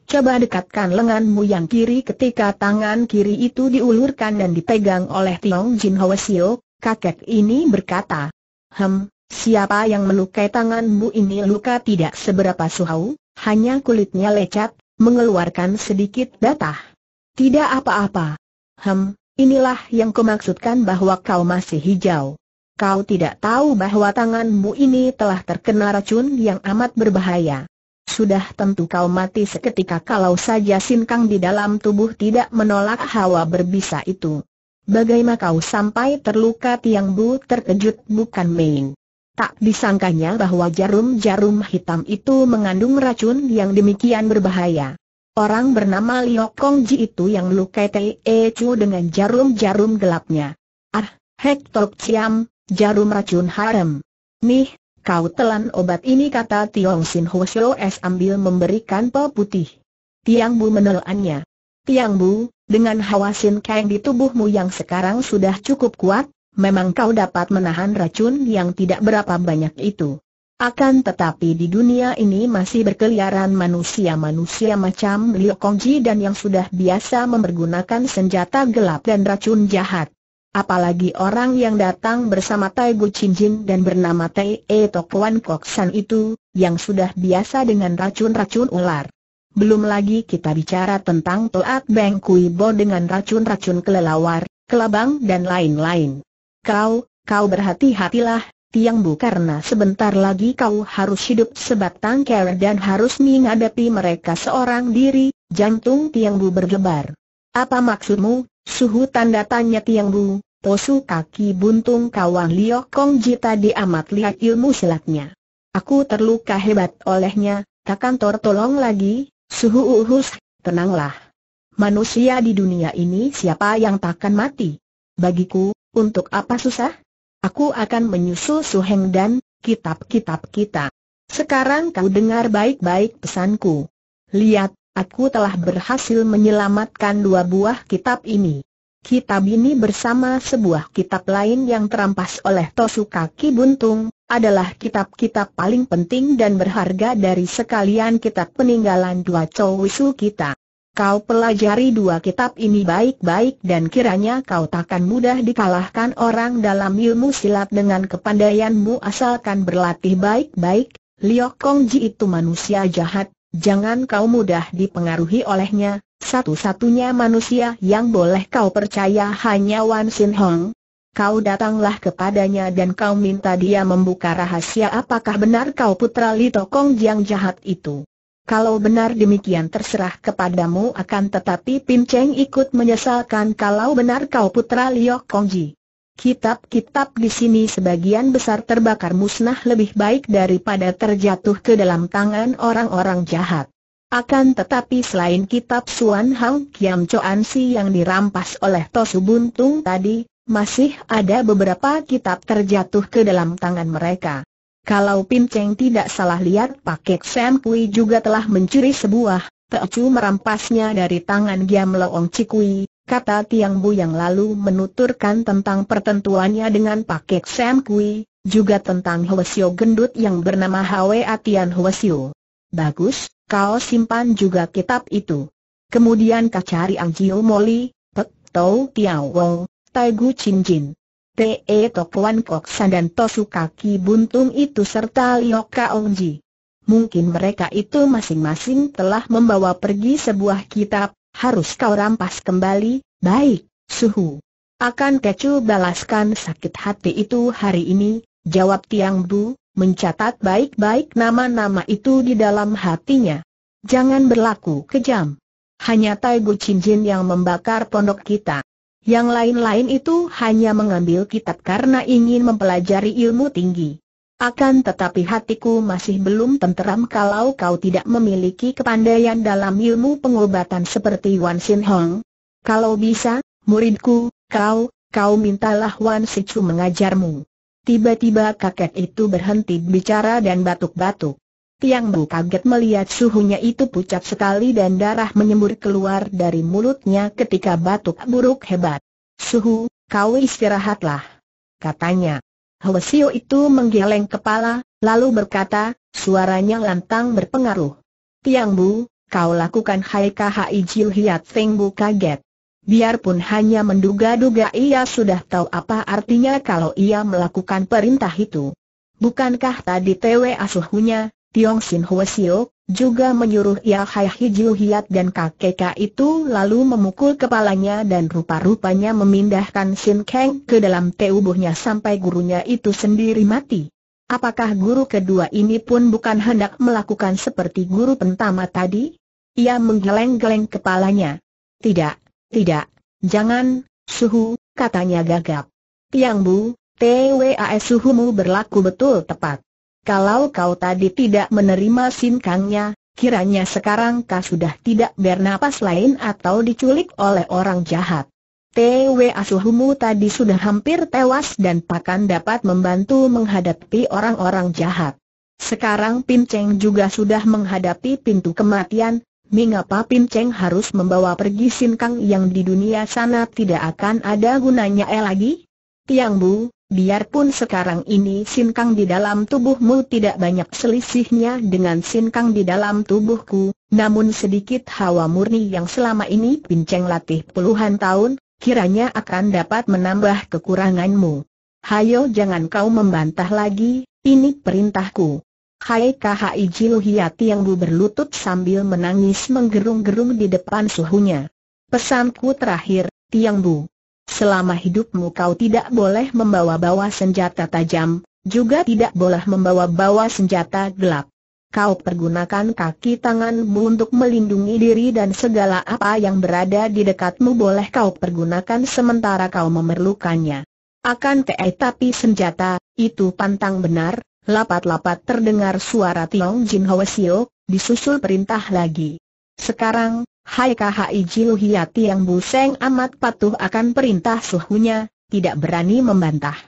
Coba dekatkan lenganmu yang kiri ketika tangan kiri itu diulurkan dan dipegang oleh Tiong Jin Hwasio, kakek ini berkata. Hem, siapa yang melukai tanganmu ini luka tidak seberapa suhau, hanya kulitnya lecet, mengeluarkan sedikit datah. Tidak apa-apa. Hem, inilah yang kumaksudkan bahwa kau masih hijau. Kau tidak tahu bahwa tanganmu ini telah terkena racun yang amat berbahaya. Sudah tentu kau mati seketika kalau saja sinkang di dalam tubuh tidak menolak hawa berbisa itu. Bagaimana kau sampai terluka Tiang Bu terkejut bukan main. Tak disangkanya bahwa jarum-jarum hitam itu mengandung racun yang demikian berbahaya. Orang bernama Liu Kongji itu yang melukai Tei e Chu dengan jarum-jarum gelapnya. Ah, Hek Tok Chiam, jarum racun harem. Nih, kau telan obat ini kata Tiong Sin Ho Shio Es ambil memberikan pel putih. Tiang Bu menelannya. Tiang Bu, dengan hawa Sin Kang di tubuhmu yang sekarang sudah cukup kuat, memang kau dapat menahan racun yang tidak berapa banyak itu. Akan tetapi di dunia ini masih berkeliaran manusia-manusia macam Liu Kongji dan yang sudah biasa mempergunakan senjata gelap dan racun jahat. Apalagi orang yang datang bersama Tai Gu Jin dan bernama Tai E Tok Wan Kok San itu, yang sudah biasa dengan racun-racun ular. Belum lagi kita bicara tentang Toat Beng Kui Bo dengan racun-racun kelelawar, kelabang dan lain-lain. Kau, kau berhati-hatilah, Tiang Bu karena sebentar lagi kau harus hidup sebatang kara dan harus menghadapi mereka seorang diri, jantung Tiang Bu berdebar. Apa maksudmu, suhu tanda tanya Tiang Bu, tosu kaki buntung kawan Liokong Kong Jita tadi amat lihat ilmu silatnya. Aku terluka hebat olehnya, takkan tolong lagi, suhu uhus, tenanglah. Manusia di dunia ini siapa yang takkan mati? Bagiku, untuk apa susah? Aku akan menyusul Suheng dan kitab-kitab kita. Sekarang kau dengar baik-baik pesanku. Lihat, aku telah berhasil menyelamatkan dua buah kitab ini. Kitab ini bersama sebuah kitab lain yang terampas oleh Tosukaki Buntung, adalah kitab-kitab paling penting dan berharga dari sekalian kitab peninggalan dua cowisu kita. Kau pelajari dua kitab ini baik-baik dan kiranya kau takkan mudah dikalahkan orang dalam ilmu silat dengan kepandaianmu asalkan berlatih baik-baik. Liu Kongji itu manusia jahat, jangan kau mudah dipengaruhi olehnya. Satu-satunya manusia yang boleh kau percaya hanya Wan Sin Hong. Kau datanglah kepadanya dan kau minta dia membuka rahasia apakah benar kau putra Li Tokong yang jahat itu. Kalau benar demikian terserah kepadamu akan tetapi Pin Cheng ikut menyesalkan kalau benar kau putra Liok Kongji. Kitab-kitab di sini sebagian besar terbakar musnah lebih baik daripada terjatuh ke dalam tangan orang-orang jahat. Akan tetapi selain kitab Suan Hang Kiam Choan Si yang dirampas oleh Tosu Buntung tadi, masih ada beberapa kitab terjatuh ke dalam tangan mereka. Kalau Pinceng tidak salah lihat paket Sam Kui juga telah mencuri sebuah, Teocu merampasnya dari tangan Giam Loong Cikui, kata Tiang Bu yang lalu menuturkan tentang pertentuannya dengan paket Sam Kui, juga tentang Hwasyo gendut yang bernama Hwe Atian Hwasyo. Bagus, kau simpan juga kitab itu. Kemudian kacari Ang Jiu Moli, Pek Tau Tiao Wong, Tai Gu Chin Jin. T.E. Tokuan Koksan dan Tosukaki Buntung itu serta Liok Ongji. Mungkin mereka itu masing-masing telah membawa pergi sebuah kitab, harus kau rampas kembali, baik, suhu. Akan kecu balaskan sakit hati itu hari ini, jawab Tiang Bu, mencatat baik-baik nama-nama itu di dalam hatinya. Jangan berlaku kejam. Hanya Tai Chin Jin yang membakar pondok kita. Yang lain-lain itu hanya mengambil kitab karena ingin mempelajari ilmu tinggi. Akan tetapi hatiku masih belum tenteram kalau kau tidak memiliki kepandaian dalam ilmu pengobatan seperti Wan Sin Hong. Kalau bisa, muridku, kau, kau mintalah Wan Sichu mengajarmu. Tiba-tiba kakek itu berhenti bicara dan batuk-batuk. Tiang Bu kaget melihat suhunya itu pucat sekali dan darah menyembur keluar dari mulutnya ketika batuk buruk hebat. Suhu, kau istirahatlah. Katanya. Hwasio itu menggeleng kepala, lalu berkata, suaranya lantang berpengaruh. Tiang Bu, kau lakukan hai kahai jil hiat Feng Bu kaget. Biarpun hanya menduga-duga ia sudah tahu apa artinya kalau ia melakukan perintah itu. Bukankah tadi Tewe Asuhunya, Tiong Sin Hwa Sio, juga menyuruh ia Hai Jiu Hiat dan kakek itu lalu memukul kepalanya dan rupa-rupanya memindahkan Sin Kang ke dalam tubuhnya sampai gurunya itu sendiri mati. Apakah guru kedua ini pun bukan hendak melakukan seperti guru pertama tadi? Ia menggeleng-geleng kepalanya. Tidak, tidak, jangan, suhu, katanya gagap. Tiang Bu, TWAS suhumu berlaku betul tepat. Kalau kau tadi tidak menerima sinkangnya, kiranya sekarang kau sudah tidak bernapas lain atau diculik oleh orang jahat. TW Asuhumu tadi sudah hampir tewas dan Pakan dapat membantu menghadapi orang-orang jahat. Sekarang Pinceng juga sudah menghadapi pintu kematian, mengapa Pinceng harus membawa pergi Sin Kang yang di dunia sana tidak akan ada gunanya eh lagi? Tiang Bu, Biarpun sekarang ini sinkang di dalam tubuhmu tidak banyak selisihnya dengan sinkang di dalam tubuhku, namun sedikit hawa murni yang selama ini pinceng latih puluhan tahun, kiranya akan dapat menambah kekuranganmu. Hayo jangan kau membantah lagi, ini perintahku. Hai KHI Jiluhiyati yang bu berlutut sambil menangis menggerung-gerung di depan suhunya. Pesanku terakhir, Tiang Bu. Selama hidupmu kau tidak boleh membawa-bawa senjata tajam, juga tidak boleh membawa-bawa senjata gelap. Kau pergunakan kaki tanganmu untuk melindungi diri dan segala apa yang berada di dekatmu boleh kau pergunakan sementara kau memerlukannya. Akan tetapi eh, senjata, itu pantang benar, lapat-lapat terdengar suara Tiong Jin Hwasio, disusul perintah lagi. Sekarang, Hai KHI Jiluhiyati yang buseng amat patuh akan perintah suhunya, tidak berani membantah.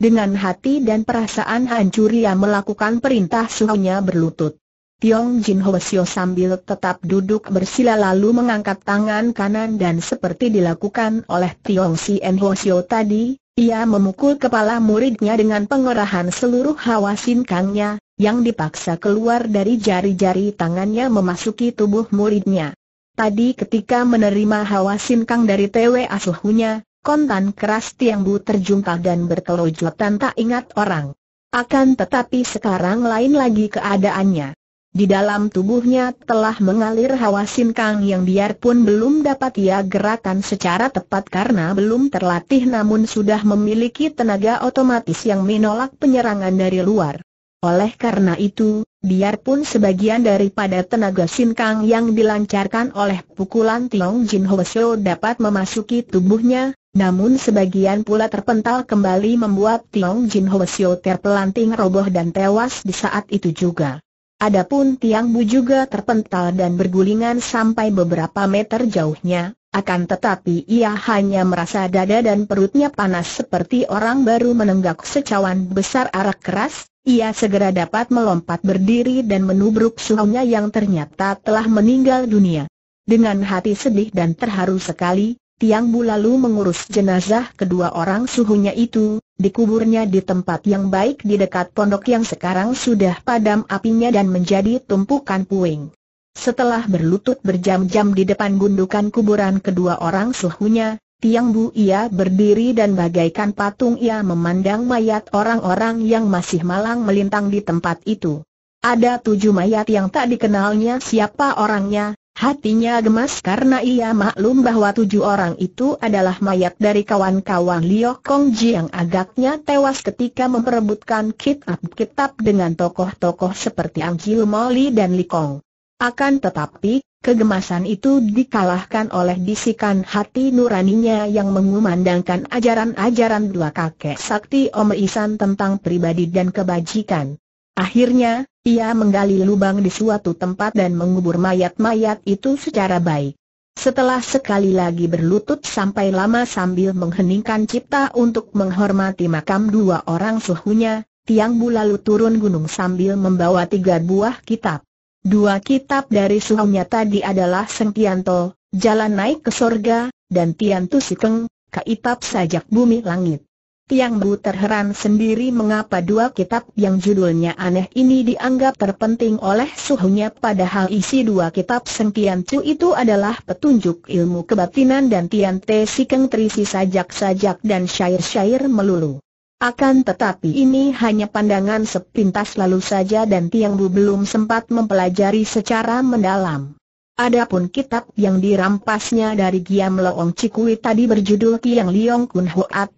Dengan hati dan perasaan hancur ia melakukan perintah suhunya berlutut. Tiong Jin Sio sambil tetap duduk bersila lalu mengangkat tangan kanan dan seperti dilakukan oleh Tiong Sien Sio tadi, ia memukul kepala muridnya dengan pengerahan seluruh hawa sinkangnya, yang dipaksa keluar dari jari-jari tangannya memasuki tubuh muridnya. Tadi ketika menerima hawa sinkang dari TW asuhunya, kontan keras Tiang Bu terjungkal dan berkelojotan tak ingat orang. Akan tetapi sekarang lain lagi keadaannya. Di dalam tubuhnya telah mengalir hawa sinkang yang biarpun belum dapat ia gerakan secara tepat karena belum terlatih namun sudah memiliki tenaga otomatis yang menolak penyerangan dari luar. Oleh karena itu, Biarpun sebagian daripada tenaga sinkang yang dilancarkan oleh pukulan Tiong Jin Ho dapat memasuki tubuhnya, namun sebagian pula terpental kembali membuat Tiong Jin Ho terpelanting roboh dan tewas di saat itu juga. Adapun Tiang Bu juga terpental dan bergulingan sampai beberapa meter jauhnya, akan tetapi ia hanya merasa dada dan perutnya panas seperti orang baru menenggak secawan besar arak keras, ia segera dapat melompat berdiri dan menubruk suhunya yang ternyata telah meninggal dunia. Dengan hati sedih dan terharu sekali, Tiang Bu lalu mengurus jenazah kedua orang suhunya itu, dikuburnya di tempat yang baik di dekat pondok yang sekarang sudah padam apinya dan menjadi tumpukan puing. Setelah berlutut berjam-jam di depan gundukan kuburan kedua orang suhunya, Tiang Bu ia berdiri dan bagaikan patung ia memandang mayat orang-orang yang masih malang melintang di tempat itu. Ada tujuh mayat yang tak dikenalnya siapa orangnya, hatinya gemas karena ia maklum bahwa tujuh orang itu adalah mayat dari kawan-kawan Liok Kongji yang agaknya tewas ketika memperebutkan kitab-kitab dengan tokoh-tokoh seperti Ang Moli dan Li Kong. Akan tetapi, kegemasan itu dikalahkan oleh bisikan hati nuraninya yang mengumandangkan ajaran-ajaran dua kakek sakti Om Isan tentang pribadi dan kebajikan. Akhirnya, ia menggali lubang di suatu tempat dan mengubur mayat-mayat itu secara baik. Setelah sekali lagi berlutut sampai lama sambil mengheningkan cipta untuk menghormati makam dua orang suhunya, Tiang lalu turun gunung sambil membawa tiga buah kitab. Dua kitab dari suhunya tadi adalah Seng Tianto, Jalan Naik ke Sorga, dan Tiantu Sikeng, Kaitab Sajak Bumi Langit. Tiang Bu terheran sendiri mengapa dua kitab yang judulnya aneh ini dianggap terpenting oleh suhunya padahal isi dua kitab Seng Tian itu adalah petunjuk ilmu kebatinan dan Tian Sikeng terisi sajak-sajak dan syair-syair melulu. Akan tetapi ini hanya pandangan sepintas lalu saja dan Tiang Bu belum sempat mempelajari secara mendalam. Adapun kitab yang dirampasnya dari Giam Loong Cikui tadi berjudul Tiang Liong Kun Hoat,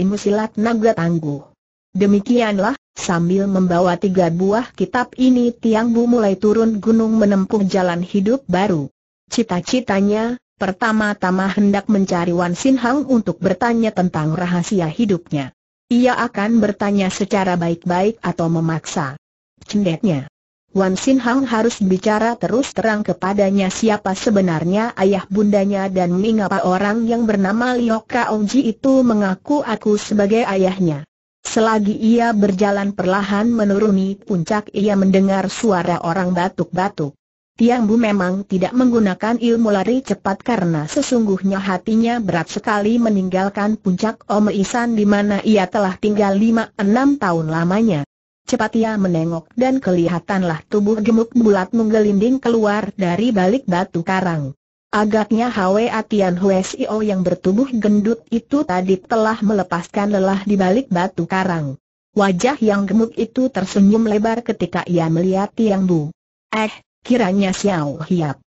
Imu Silat Naga Tangguh. Demikianlah, sambil membawa tiga buah kitab ini Tiang Bu mulai turun gunung menempuh jalan hidup baru. Cita-citanya, pertama-tama hendak mencari Wan Sin Hang untuk bertanya tentang rahasia hidupnya ia akan bertanya secara baik-baik atau memaksa. Cendeknya. Wan Sin Hang harus bicara terus terang kepadanya siapa sebenarnya ayah bundanya dan mengapa orang yang bernama Liok Kaongji itu mengaku aku sebagai ayahnya. Selagi ia berjalan perlahan menuruni puncak ia mendengar suara orang batuk-batuk. Tiang Bu memang tidak menggunakan ilmu lari cepat karena sesungguhnya hatinya berat sekali meninggalkan puncak Om Isan di mana ia telah tinggal 5 enam tahun lamanya. Cepat ia menengok dan kelihatanlah tubuh gemuk bulat menggelinding keluar dari balik batu karang. Agaknya Hwe Atian Sio yang bertubuh gendut itu tadi telah melepaskan lelah di balik batu karang. Wajah yang gemuk itu tersenyum lebar ketika ia melihat Tiang Bu. Eh, Kiranya Xiao Hiap.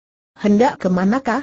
Hendak kemanakah?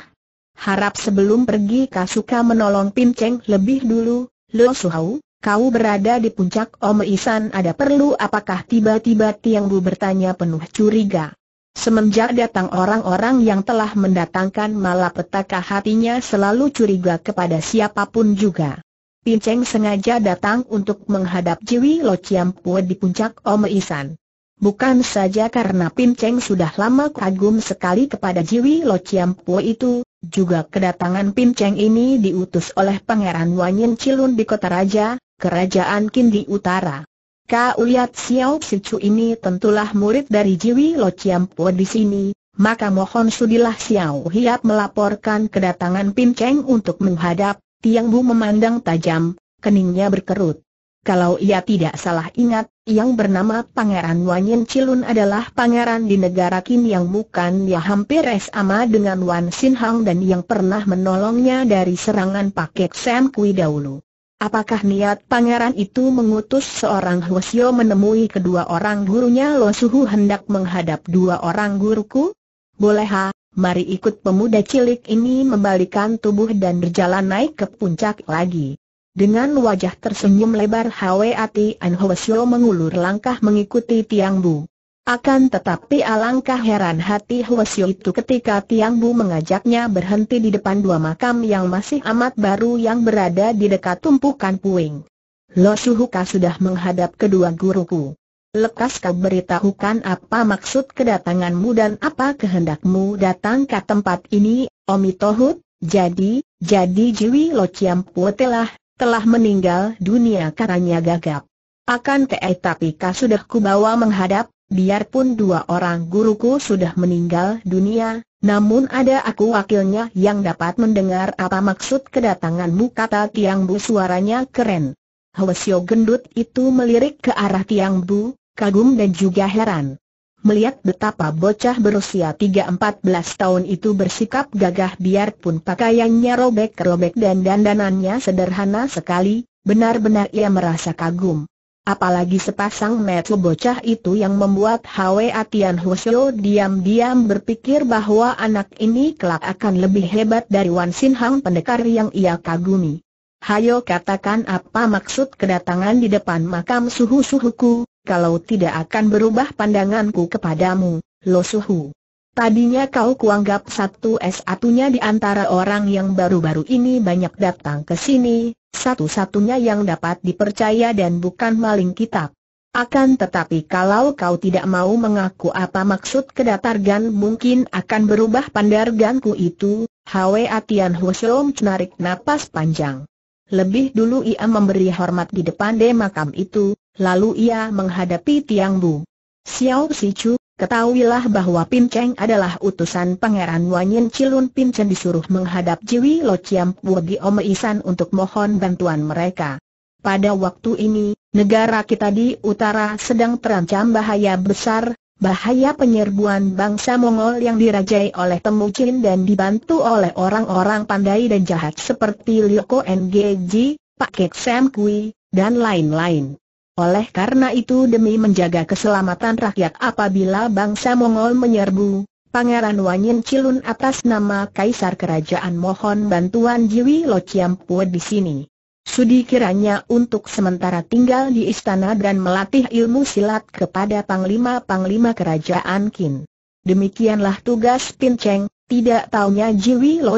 Harap sebelum pergi Kasuka menolong Pin Cheng lebih dulu, Lo Suhau, kau berada di puncak Om Isan ada perlu apakah tiba-tiba Tiang Bu bertanya penuh curiga. Semenjak datang orang-orang yang telah mendatangkan malapetaka hatinya selalu curiga kepada siapapun juga. Pin Cheng sengaja datang untuk menghadap Jiwi Lo Chiam Pue di puncak Om Isan. Bukan saja karena Pin Cheng sudah lama kagum sekali kepada Jiwi Lo Chiam Po itu, juga kedatangan Pin Cheng ini diutus oleh Pangeran Wanyin Cilun di Kota Raja, Kerajaan di Utara. Kau lihat Xiao Sichu ini tentulah murid dari Jiwi Lo Chiam Po di sini, maka mohon sudilah Xiao Hiap melaporkan kedatangan Pin Cheng untuk menghadap, Tiang Bu memandang tajam, keningnya berkerut. Kalau ia tidak salah ingat, yang bernama Pangeran Wanyin Cilun adalah pangeran di negara Qin yang bukan ya hampir sama dengan Wan Sin Hang dan yang pernah menolongnya dari serangan paket Sam Kui dahulu. Apakah niat pangeran itu mengutus seorang Hwasyo menemui kedua orang gurunya Lo Suhu hendak menghadap dua orang guruku? Boleh ha, mari ikut pemuda cilik ini membalikan tubuh dan berjalan naik ke puncak lagi. Dengan wajah tersenyum lebar Hwe Ati An Hwasyo mengulur langkah mengikuti Tiang Bu. Akan tetapi alangkah heran hati Hwasyo itu ketika Tiang Bu mengajaknya berhenti di depan dua makam yang masih amat baru yang berada di dekat tumpukan puing. Lo Suhuka sudah menghadap kedua guruku. Lekas kau beritahukan apa maksud kedatanganmu dan apa kehendakmu datang ke tempat ini, Omi Tohut, jadi, jadi Jiwi Lo Ciampu telah telah meninggal dunia katanya gagap. Akan teh tapi kau sudah kubawa menghadap, biarpun dua orang guruku sudah meninggal dunia, namun ada aku wakilnya yang dapat mendengar apa maksud kedatanganmu kata Tiang Bu suaranya keren. Hwasyo gendut itu melirik ke arah Tiang Bu, kagum dan juga heran melihat betapa bocah berusia 3-14 tahun itu bersikap gagah biarpun pakaiannya robek-robek dan dandanannya sederhana sekali, benar-benar ia merasa kagum. Apalagi sepasang metu bocah itu yang membuat Hwe Atian Husyo diam-diam berpikir bahwa anak ini kelak akan lebih hebat dari Wan Sin Hang pendekar yang ia kagumi. Hayo katakan apa maksud kedatangan di depan makam suhu-suhuku, kalau tidak akan berubah pandanganku kepadamu, Lo Suhu. Tadinya kau kuanggap satu satunya di antara orang yang baru-baru ini banyak datang ke sini, satu-satunya yang dapat dipercaya dan bukan maling kitab. Akan tetapi kalau kau tidak mau mengaku apa maksud kedatargan mungkin akan berubah pandarganku itu, Hwe Atian Husom menarik napas panjang. Lebih dulu ia memberi hormat di depan de makam itu, Lalu ia menghadapi Tiang Bu. Xiao Sichu, ketahuilah bahwa Pin Cheng adalah utusan Pangeran Wanyin Cilun Pin Cheng disuruh menghadap Jiwi Lo Chiam Wudi di Ome Isan untuk mohon bantuan mereka. Pada waktu ini, negara kita di utara sedang terancam bahaya besar, bahaya penyerbuan bangsa Mongol yang dirajai oleh Chin dan dibantu oleh orang-orang pandai dan jahat seperti Liu Ko NGG, Pak Kek Sam Kui, dan lain-lain. Oleh karena itu demi menjaga keselamatan rakyat apabila bangsa Mongol menyerbu, Pangeran Wanyin Cilun atas nama Kaisar Kerajaan mohon bantuan Jiwi Lo di sini. Sudi kiranya untuk sementara tinggal di istana dan melatih ilmu silat kepada panglima-panglima kerajaan Qin. Demikianlah tugas Pinceng, tidak taunya Jiwi Lo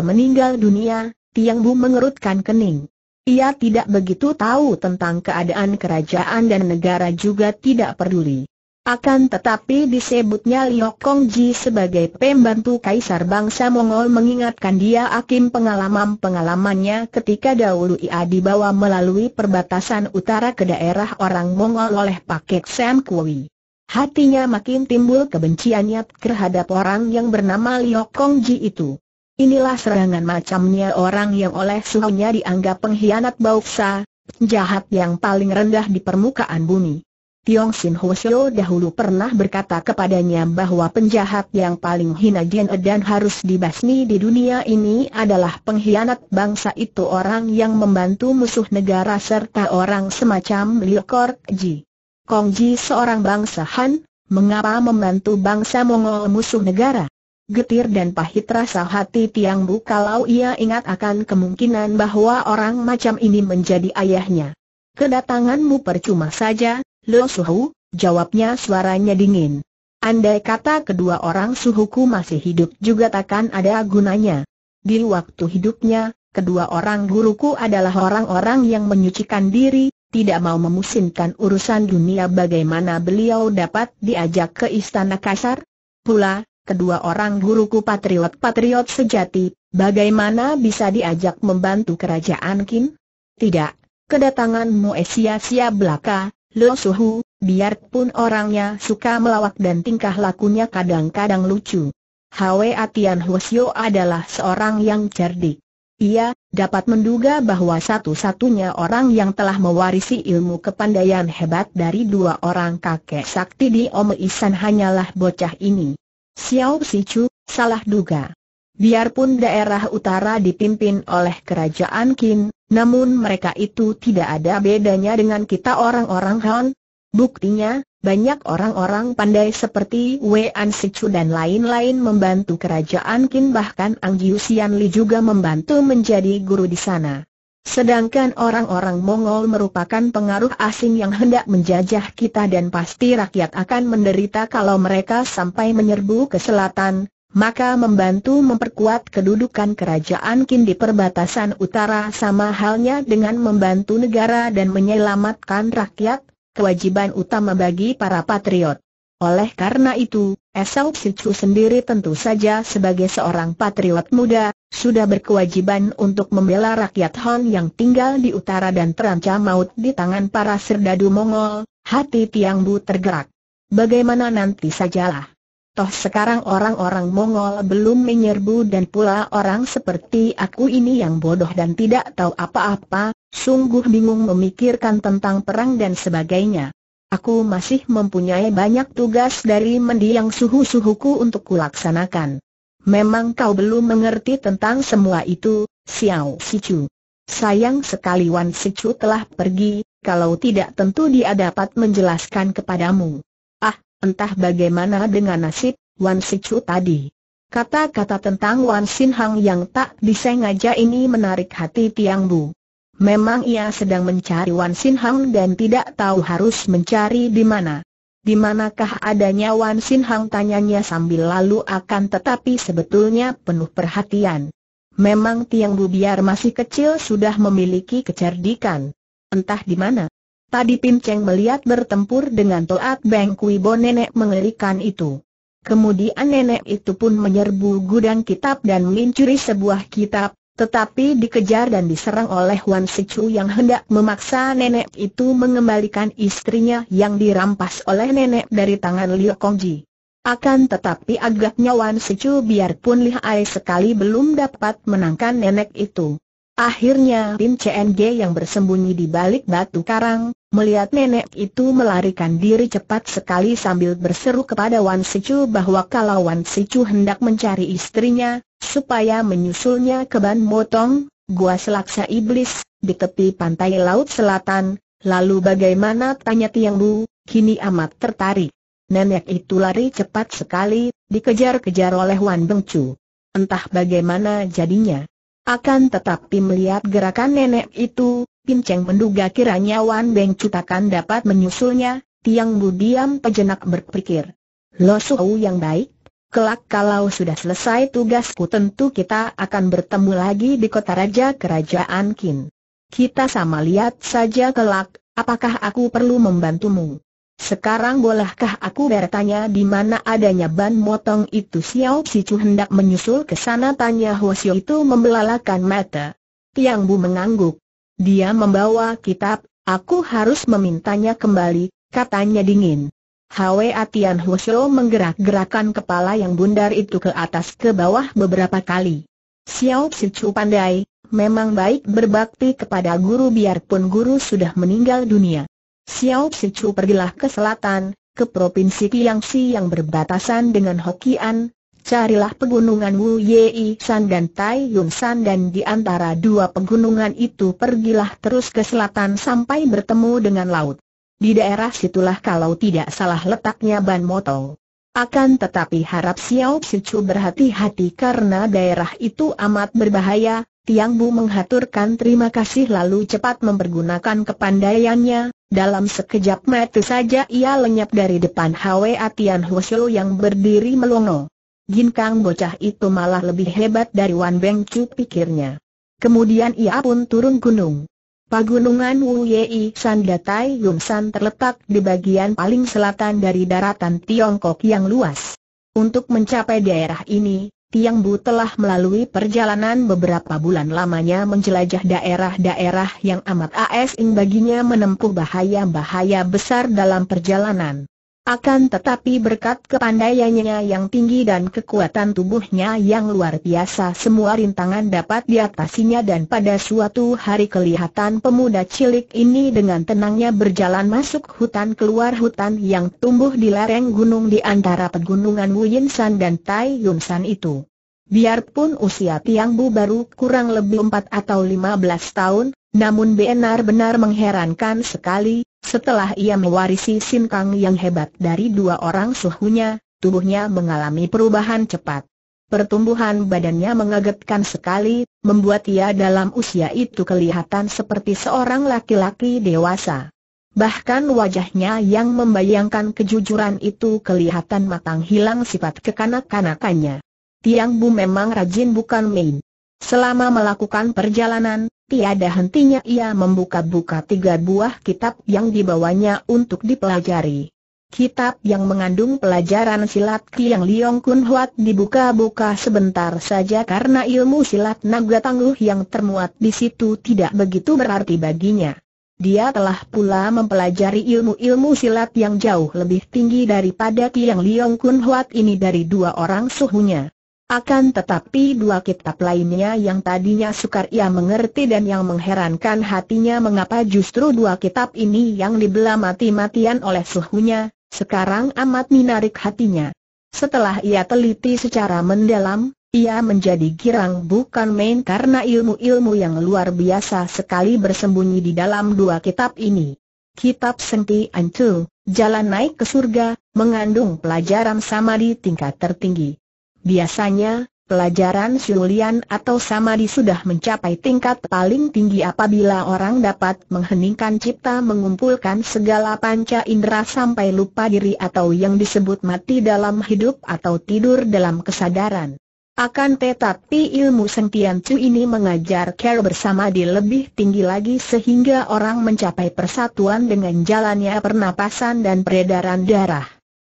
meninggal dunia, Tiang Bu mengerutkan kening. Ia tidak begitu tahu tentang keadaan kerajaan dan negara juga tidak peduli. Akan tetapi disebutnya Liu Kongji sebagai pembantu kaisar bangsa Mongol mengingatkan dia akim pengalaman-pengalamannya ketika dahulu ia dibawa melalui perbatasan utara ke daerah orang Mongol oleh paket Sam Kui. Hatinya makin timbul kebenciannya terhadap orang yang bernama Liu Kongji itu. Inilah serangan macamnya orang yang oleh suhunya dianggap pengkhianat bauksa, jahat yang paling rendah di permukaan bumi. Tiong Sin Ho Sio dahulu pernah berkata kepadanya bahwa penjahat yang paling hina Jian dan harus dibasmi di dunia ini adalah pengkhianat bangsa itu orang yang membantu musuh negara serta orang semacam Liu Kork Ji. Kong Ji seorang bangsa Han, mengapa membantu bangsa Mongol musuh negara? getir dan pahit rasa hati Tiang Bu kalau ia ingat akan kemungkinan bahwa orang macam ini menjadi ayahnya. Kedatanganmu percuma saja, Lo Suhu, jawabnya suaranya dingin. Andai kata kedua orang suhuku masih hidup juga takkan ada gunanya. Di waktu hidupnya, kedua orang guruku adalah orang-orang yang menyucikan diri, tidak mau memusinkan urusan dunia bagaimana beliau dapat diajak ke istana kasar? Pula, kedua orang guruku patriot-patriot sejati, bagaimana bisa diajak membantu kerajaan Qin? Tidak, kedatanganmu eh, sia-sia belaka, Lo Suhu, biarpun orangnya suka melawak dan tingkah lakunya kadang-kadang lucu. Hwe Atian Hwasyo adalah seorang yang cerdik. Ia dapat menduga bahwa satu-satunya orang yang telah mewarisi ilmu kepandaian hebat dari dua orang kakek sakti di Om Isan hanyalah bocah ini. Xiao Sichu, salah duga. Biarpun daerah utara dipimpin oleh kerajaan Qin, namun mereka itu tidak ada bedanya dengan kita orang-orang Han. Buktinya, banyak orang-orang pandai seperti Wei An Sichu dan lain-lain membantu kerajaan Qin bahkan Ang Yusian Li juga membantu menjadi guru di sana. Sedangkan orang-orang Mongol merupakan pengaruh asing yang hendak menjajah kita dan pasti rakyat akan menderita kalau mereka sampai menyerbu ke selatan, maka membantu memperkuat kedudukan kerajaan Qin di perbatasan utara sama halnya dengan membantu negara dan menyelamatkan rakyat, kewajiban utama bagi para patriot. Oleh karena itu, Esau Psicu sendiri tentu saja sebagai seorang patriot muda, sudah berkewajiban untuk membela rakyat Hon yang tinggal di utara dan terancam maut di tangan para serdadu Mongol, hati Tiang Bu tergerak. Bagaimana nanti sajalah. Toh sekarang orang-orang Mongol belum menyerbu dan pula orang seperti aku ini yang bodoh dan tidak tahu apa-apa, sungguh bingung memikirkan tentang perang dan sebagainya. Aku masih mempunyai banyak tugas dari mendiang suhu-suhuku untuk kulaksanakan. Memang kau belum mengerti tentang semua itu, Xiao Sichu. Sayang sekali Wan Sichu telah pergi, kalau tidak tentu dia dapat menjelaskan kepadamu. Ah, entah bagaimana dengan nasib Wan Sichu tadi. Kata-kata tentang Wan Sin Hang yang tak disengaja ini menarik hati Tiang Bu. Memang ia sedang mencari Wan Sin Hang dan tidak tahu harus mencari di mana. Di manakah adanya Wan Sin Hang tanyanya sambil lalu akan tetapi sebetulnya penuh perhatian. Memang Tiang Bu biar masih kecil sudah memiliki kecerdikan. Entah di mana. Tadi Pin Cheng melihat bertempur dengan Toat Beng Kui Bo nenek mengerikan itu. Kemudian nenek itu pun menyerbu gudang kitab dan mencuri sebuah kitab, tetapi dikejar dan diserang oleh Wan Sichu yang hendak memaksa nenek itu mengembalikan istrinya yang dirampas oleh nenek dari tangan Liu Kongji. Akan tetapi agaknya Wan Sichu biarpun lihai sekali belum dapat menangkan nenek itu. Akhirnya Lin CNG yang bersembunyi di balik batu karang, melihat nenek itu melarikan diri cepat sekali sambil berseru kepada Wan Sicu bahwa kalau Wan Sicu hendak mencari istrinya, supaya menyusulnya ke Ban Motong, Gua Selaksa Iblis, di tepi pantai laut selatan, lalu bagaimana tanya Tiang Bu, kini amat tertarik. Nenek itu lari cepat sekali, dikejar-kejar oleh Wan Bengcu. Entah bagaimana jadinya, akan tetapi melihat gerakan nenek itu, Cheng menduga kiranya Wan Beng Cutakan dapat menyusulnya, Tiang Bu diam pejenak berpikir. Lo Suhu yang baik, kelak kalau sudah selesai tugasku tentu kita akan bertemu lagi di kota raja kerajaan Kin. Kita sama lihat saja kelak, apakah aku perlu membantumu. Sekarang bolehkah aku bertanya di mana adanya ban motong itu Xiao Xichu hendak menyusul ke sana tanya Xiu itu membelalakan mata. Tiang Bu mengangguk. Dia membawa kitab, aku harus memintanya kembali, katanya dingin. Hwe Atian Xiu menggerak-gerakan kepala yang bundar itu ke atas ke bawah beberapa kali. Xiao Xichu pandai, memang baik berbakti kepada guru biarpun guru sudah meninggal dunia. Xiao Sichu pergilah ke selatan, ke provinsi Kiangsi yang berbatasan dengan Hokian, carilah pegunungan Wu Yei San dan Tai Yun San dan di antara dua pegunungan itu pergilah terus ke selatan sampai bertemu dengan laut. Di daerah situlah kalau tidak salah letaknya Ban Motong. Akan tetapi harap Xiao Sichu berhati-hati karena daerah itu amat berbahaya, Tiang Bu menghaturkan terima kasih lalu cepat mempergunakan kepandaiannya, dalam sekejap mata saja ia lenyap dari depan Hwe Atian Hwasyo yang berdiri melongo. Gin Kang bocah itu malah lebih hebat dari Wan Beng Chu pikirnya. Kemudian ia pun turun gunung. Pagunungan Wu Yei San Datai Yum San terletak di bagian paling selatan dari daratan Tiongkok yang luas. Untuk mencapai daerah ini, Tiang Bu telah melalui perjalanan beberapa bulan lamanya menjelajah daerah-daerah yang amat asing baginya menempuh bahaya-bahaya besar dalam perjalanan. Akan tetapi berkat kepandaiannya yang tinggi dan kekuatan tubuhnya yang luar biasa semua rintangan dapat diatasinya dan pada suatu hari kelihatan pemuda cilik ini dengan tenangnya berjalan masuk hutan keluar hutan yang tumbuh di lereng gunung di antara pegunungan Wuyinsan dan Tai Yunsan itu. Biarpun usia Tiang Bu baru kurang lebih 4 atau 15 tahun, namun benar-benar mengherankan sekali, setelah ia mewarisi Sim Kang yang hebat dari dua orang suhunya, tubuhnya mengalami perubahan cepat. Pertumbuhan badannya mengagetkan sekali, membuat ia dalam usia itu kelihatan seperti seorang laki-laki dewasa. Bahkan wajahnya yang membayangkan kejujuran itu kelihatan matang hilang sifat kekanak-kanakannya. Tiang Bu memang rajin bukan main. Selama melakukan perjalanan, Tiada hentinya ia membuka-buka tiga buah kitab yang dibawanya untuk dipelajari. Kitab yang mengandung pelajaran silat Kiang Liong Kun Huat dibuka-buka sebentar saja karena ilmu silat naga tangguh yang termuat di situ tidak begitu berarti baginya. Dia telah pula mempelajari ilmu-ilmu silat yang jauh lebih tinggi daripada Kiang Liong Kun Huat ini dari dua orang suhunya. Akan tetapi dua kitab lainnya yang tadinya sukar ia mengerti dan yang mengherankan hatinya mengapa justru dua kitab ini yang dibelah mati-matian oleh suhunya, sekarang amat menarik hatinya. Setelah ia teliti secara mendalam, ia menjadi girang bukan main karena ilmu-ilmu yang luar biasa sekali bersembunyi di dalam dua kitab ini. Kitab Senti Ancu, Jalan Naik ke Surga, mengandung pelajaran sama tingkat tertinggi. Biasanya, pelajaran Siulian atau Samadi sudah mencapai tingkat paling tinggi apabila orang dapat mengheningkan cipta mengumpulkan segala panca indera sampai lupa diri atau yang disebut mati dalam hidup atau tidur dalam kesadaran. Akan tetapi ilmu Sentian Cu ini mengajar care bersama di lebih tinggi lagi sehingga orang mencapai persatuan dengan jalannya pernapasan dan peredaran darah.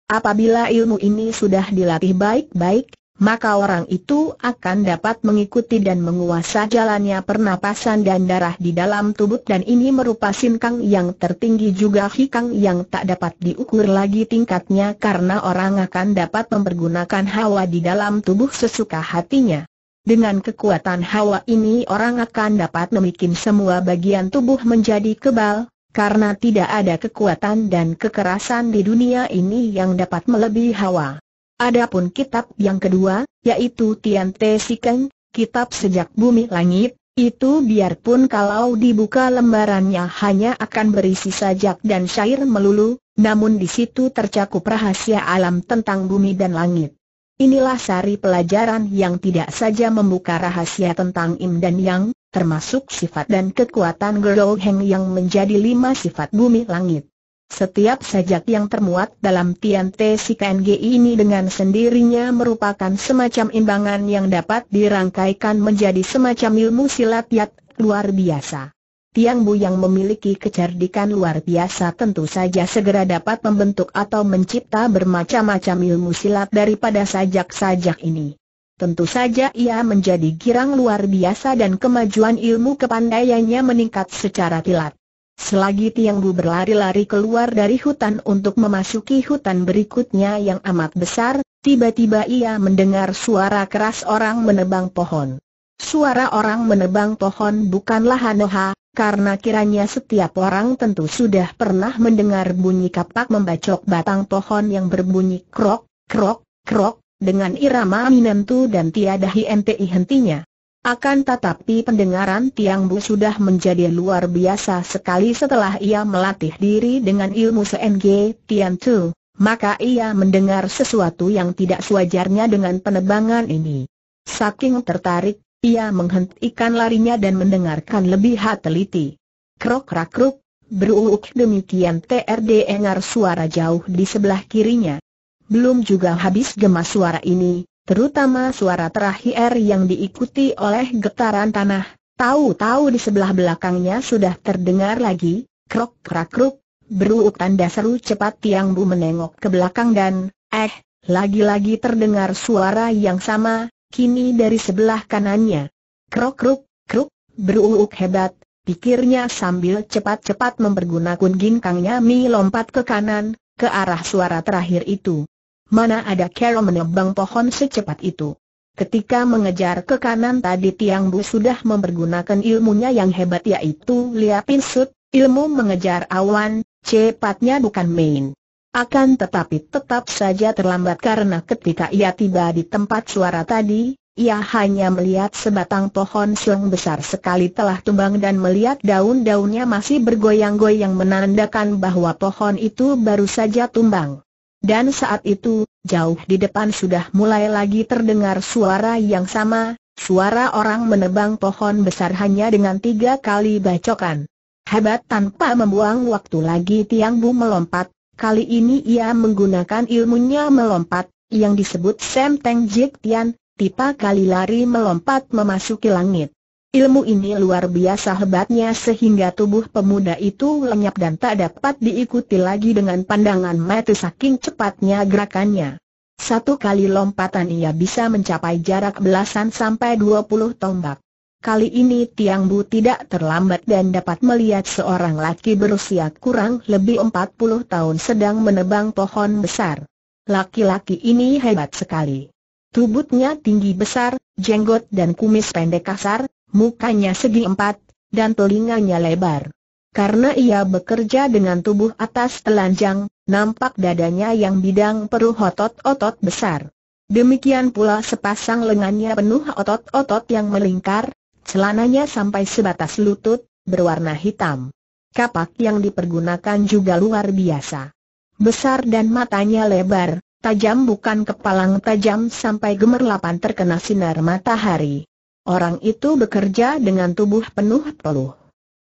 Apabila ilmu ini sudah dilatih baik-baik, maka orang itu akan dapat mengikuti dan menguasai jalannya pernapasan dan darah di dalam tubuh dan ini merupakan sinkang yang tertinggi juga hikang yang tak dapat diukur lagi tingkatnya karena orang akan dapat mempergunakan hawa di dalam tubuh sesuka hatinya. Dengan kekuatan hawa ini orang akan dapat memikin semua bagian tubuh menjadi kebal, karena tidak ada kekuatan dan kekerasan di dunia ini yang dapat melebihi hawa. Adapun kitab yang kedua, yaitu Tian Te Sikeng, kitab sejak bumi langit, itu biarpun kalau dibuka lembarannya hanya akan berisi sajak dan syair melulu, namun di situ tercakup rahasia alam tentang bumi dan langit. Inilah sari pelajaran yang tidak saja membuka rahasia tentang Im dan Yang, termasuk sifat dan kekuatan Gerou Heng yang menjadi lima sifat bumi langit. Setiap sajak yang termuat dalam Tian Te Sikenge ini dengan sendirinya merupakan semacam imbangan yang dapat dirangkaikan menjadi semacam ilmu silat yang luar biasa. Tiang Bu yang memiliki kecerdikan luar biasa tentu saja segera dapat membentuk atau mencipta bermacam-macam ilmu silat daripada sajak-sajak ini. Tentu saja ia menjadi girang luar biasa dan kemajuan ilmu kepandaiannya meningkat secara kilat. Selagi Tiang Bu berlari-lari keluar dari hutan untuk memasuki hutan berikutnya yang amat besar, tiba-tiba ia mendengar suara keras orang menebang pohon. Suara orang menebang pohon bukanlah Hanoha, karena kiranya setiap orang tentu sudah pernah mendengar bunyi kapak membacok batang pohon yang berbunyi krok, krok, krok, dengan irama minentu dan tiada henti-hentinya. Akan tetapi pendengaran Tiang Bu sudah menjadi luar biasa sekali setelah ia melatih diri dengan ilmu CNG Tian Tu, maka ia mendengar sesuatu yang tidak sewajarnya dengan penebangan ini. Saking tertarik, ia menghentikan larinya dan mendengarkan lebih hati-hati. Krok rakruk, beruuk demikian TRD engar suara jauh di sebelah kirinya. Belum juga habis gemas suara ini, terutama suara terakhir yang diikuti oleh getaran tanah. Tahu-tahu di sebelah belakangnya sudah terdengar lagi, krok krak kruk, beruuk tanda seru cepat Tiang Bu menengok ke belakang dan, eh, lagi-lagi terdengar suara yang sama, kini dari sebelah kanannya. Krok krok kruk, beruuk hebat, pikirnya sambil cepat-cepat mempergunakan ginkangnya Mi lompat ke kanan, ke arah suara terakhir itu. Mana ada Carol menebang pohon secepat itu. Ketika mengejar ke kanan tadi Tiang Bu sudah mempergunakan ilmunya yang hebat yaitu Liapin Sud, ilmu mengejar awan, cepatnya bukan main. Akan tetapi tetap saja terlambat karena ketika ia tiba di tempat suara tadi, ia hanya melihat sebatang pohon siung besar sekali telah tumbang dan melihat daun-daunnya masih bergoyang-goyang menandakan bahwa pohon itu baru saja tumbang. Dan saat itu, jauh di depan sudah mulai lagi terdengar suara yang sama, suara orang menebang pohon besar hanya dengan tiga kali bacokan. Hebat tanpa membuang waktu lagi Tiang Bu melompat, kali ini ia menggunakan ilmunya melompat, yang disebut Sem Teng Jik Tian, tipa kali lari melompat memasuki langit. Ilmu ini luar biasa hebatnya sehingga tubuh pemuda itu lenyap dan tak dapat diikuti lagi dengan pandangan mata saking cepatnya gerakannya. Satu kali lompatan ia bisa mencapai jarak belasan sampai dua puluh tombak. Kali ini Tiang Bu tidak terlambat dan dapat melihat seorang laki berusia kurang lebih empat puluh tahun sedang menebang pohon besar. Laki-laki ini hebat sekali. Tubuhnya tinggi besar, jenggot dan kumis pendek kasar, mukanya segi empat, dan telinganya lebar. Karena ia bekerja dengan tubuh atas telanjang, nampak dadanya yang bidang perlu otot-otot besar. Demikian pula sepasang lengannya penuh otot-otot yang melingkar, celananya sampai sebatas lutut, berwarna hitam. Kapak yang dipergunakan juga luar biasa. Besar dan matanya lebar, tajam bukan kepalang tajam sampai gemerlapan terkena sinar matahari. Orang itu bekerja dengan tubuh penuh peluh.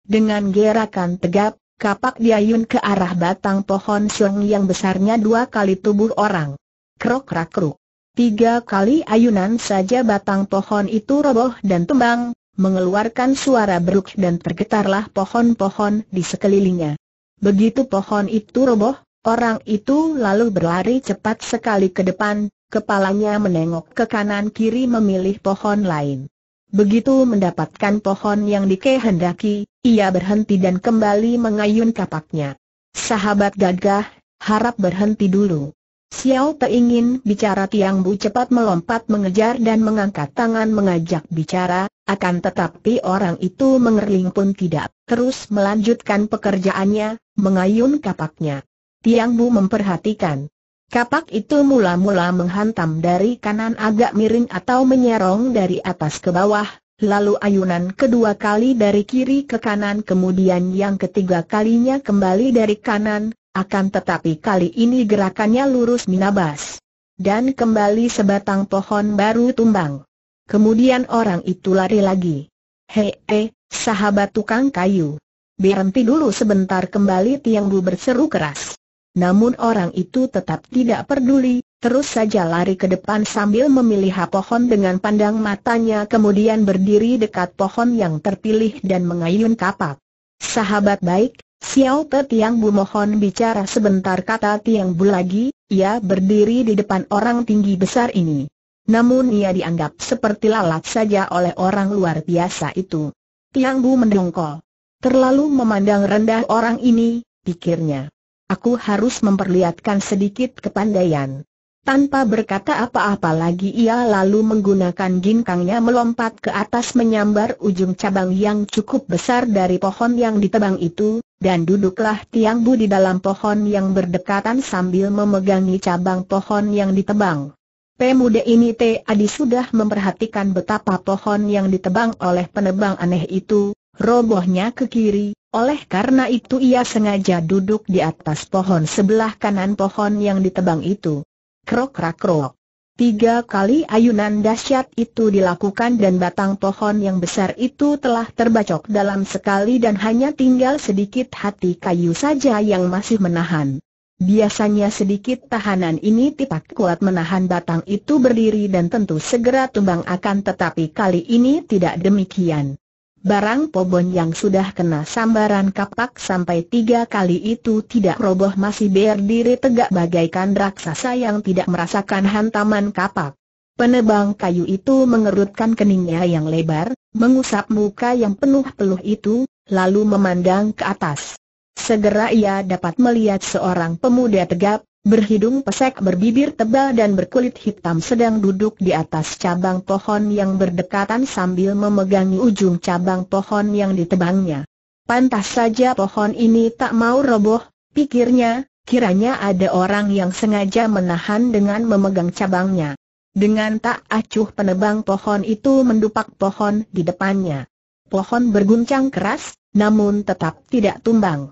Dengan gerakan tegap, kapak diayun ke arah batang pohon siung yang besarnya dua kali tubuh orang. Krok krok. Tiga kali ayunan saja batang pohon itu roboh dan tumbang, mengeluarkan suara beruk dan tergetarlah pohon-pohon di sekelilingnya. Begitu pohon itu roboh, orang itu lalu berlari cepat sekali ke depan, kepalanya menengok ke kanan kiri memilih pohon lain. Begitu mendapatkan pohon yang dikehendaki, ia berhenti dan kembali mengayun kapaknya. Sahabat gagah, harap berhenti dulu. Xiao Te ingin bicara Tiang Bu cepat melompat mengejar dan mengangkat tangan mengajak bicara, akan tetapi orang itu mengering pun tidak, terus melanjutkan pekerjaannya, mengayun kapaknya. Tiang Bu memperhatikan. Kapak itu mula-mula menghantam dari kanan agak miring atau menyerong dari atas ke bawah, lalu ayunan kedua kali dari kiri ke kanan kemudian yang ketiga kalinya kembali dari kanan, akan tetapi kali ini gerakannya lurus minabas. Dan kembali sebatang pohon baru tumbang. Kemudian orang itu lari lagi. Hei, he, sahabat tukang kayu. Berhenti dulu sebentar kembali Tiang Bu berseru keras. Namun orang itu tetap tidak peduli, terus saja lari ke depan sambil memilih pohon dengan pandang matanya kemudian berdiri dekat pohon yang terpilih dan mengayun kapak. Sahabat baik, Xiao Te Tiang Bu mohon bicara sebentar kata Tiang Bu lagi, ia berdiri di depan orang tinggi besar ini. Namun ia dianggap seperti lalat saja oleh orang luar biasa itu. Tiang Bu mendongkol. Terlalu memandang rendah orang ini, pikirnya aku harus memperlihatkan sedikit kepandaian. Tanpa berkata apa-apa lagi ia lalu menggunakan ginkangnya melompat ke atas menyambar ujung cabang yang cukup besar dari pohon yang ditebang itu, dan duduklah Tiang Bu di dalam pohon yang berdekatan sambil memegangi cabang pohon yang ditebang. Pemuda ini T. Adi sudah memperhatikan betapa pohon yang ditebang oleh penebang aneh itu, robohnya ke kiri, oleh karena itu ia sengaja duduk di atas pohon sebelah kanan pohon yang ditebang itu. krok rak krok Tiga kali ayunan dahsyat itu dilakukan dan batang pohon yang besar itu telah terbacok dalam sekali dan hanya tinggal sedikit hati kayu saja yang masih menahan. Biasanya sedikit tahanan ini tidak kuat menahan batang itu berdiri dan tentu segera tumbang akan tetapi kali ini tidak demikian. Barang Pobon yang sudah kena sambaran kapak sampai tiga kali itu tidak roboh masih berdiri tegak bagaikan raksasa yang tidak merasakan hantaman kapak. Penebang kayu itu mengerutkan keningnya yang lebar, mengusap muka yang penuh peluh itu, lalu memandang ke atas. Segera ia dapat melihat seorang pemuda tegap, berhidung pesek berbibir tebal dan berkulit hitam sedang duduk di atas cabang pohon yang berdekatan sambil memegangi ujung cabang pohon yang ditebangnya. Pantas saja pohon ini tak mau roboh, pikirnya, kiranya ada orang yang sengaja menahan dengan memegang cabangnya. Dengan tak acuh penebang pohon itu mendupak pohon di depannya. Pohon berguncang keras, namun tetap tidak tumbang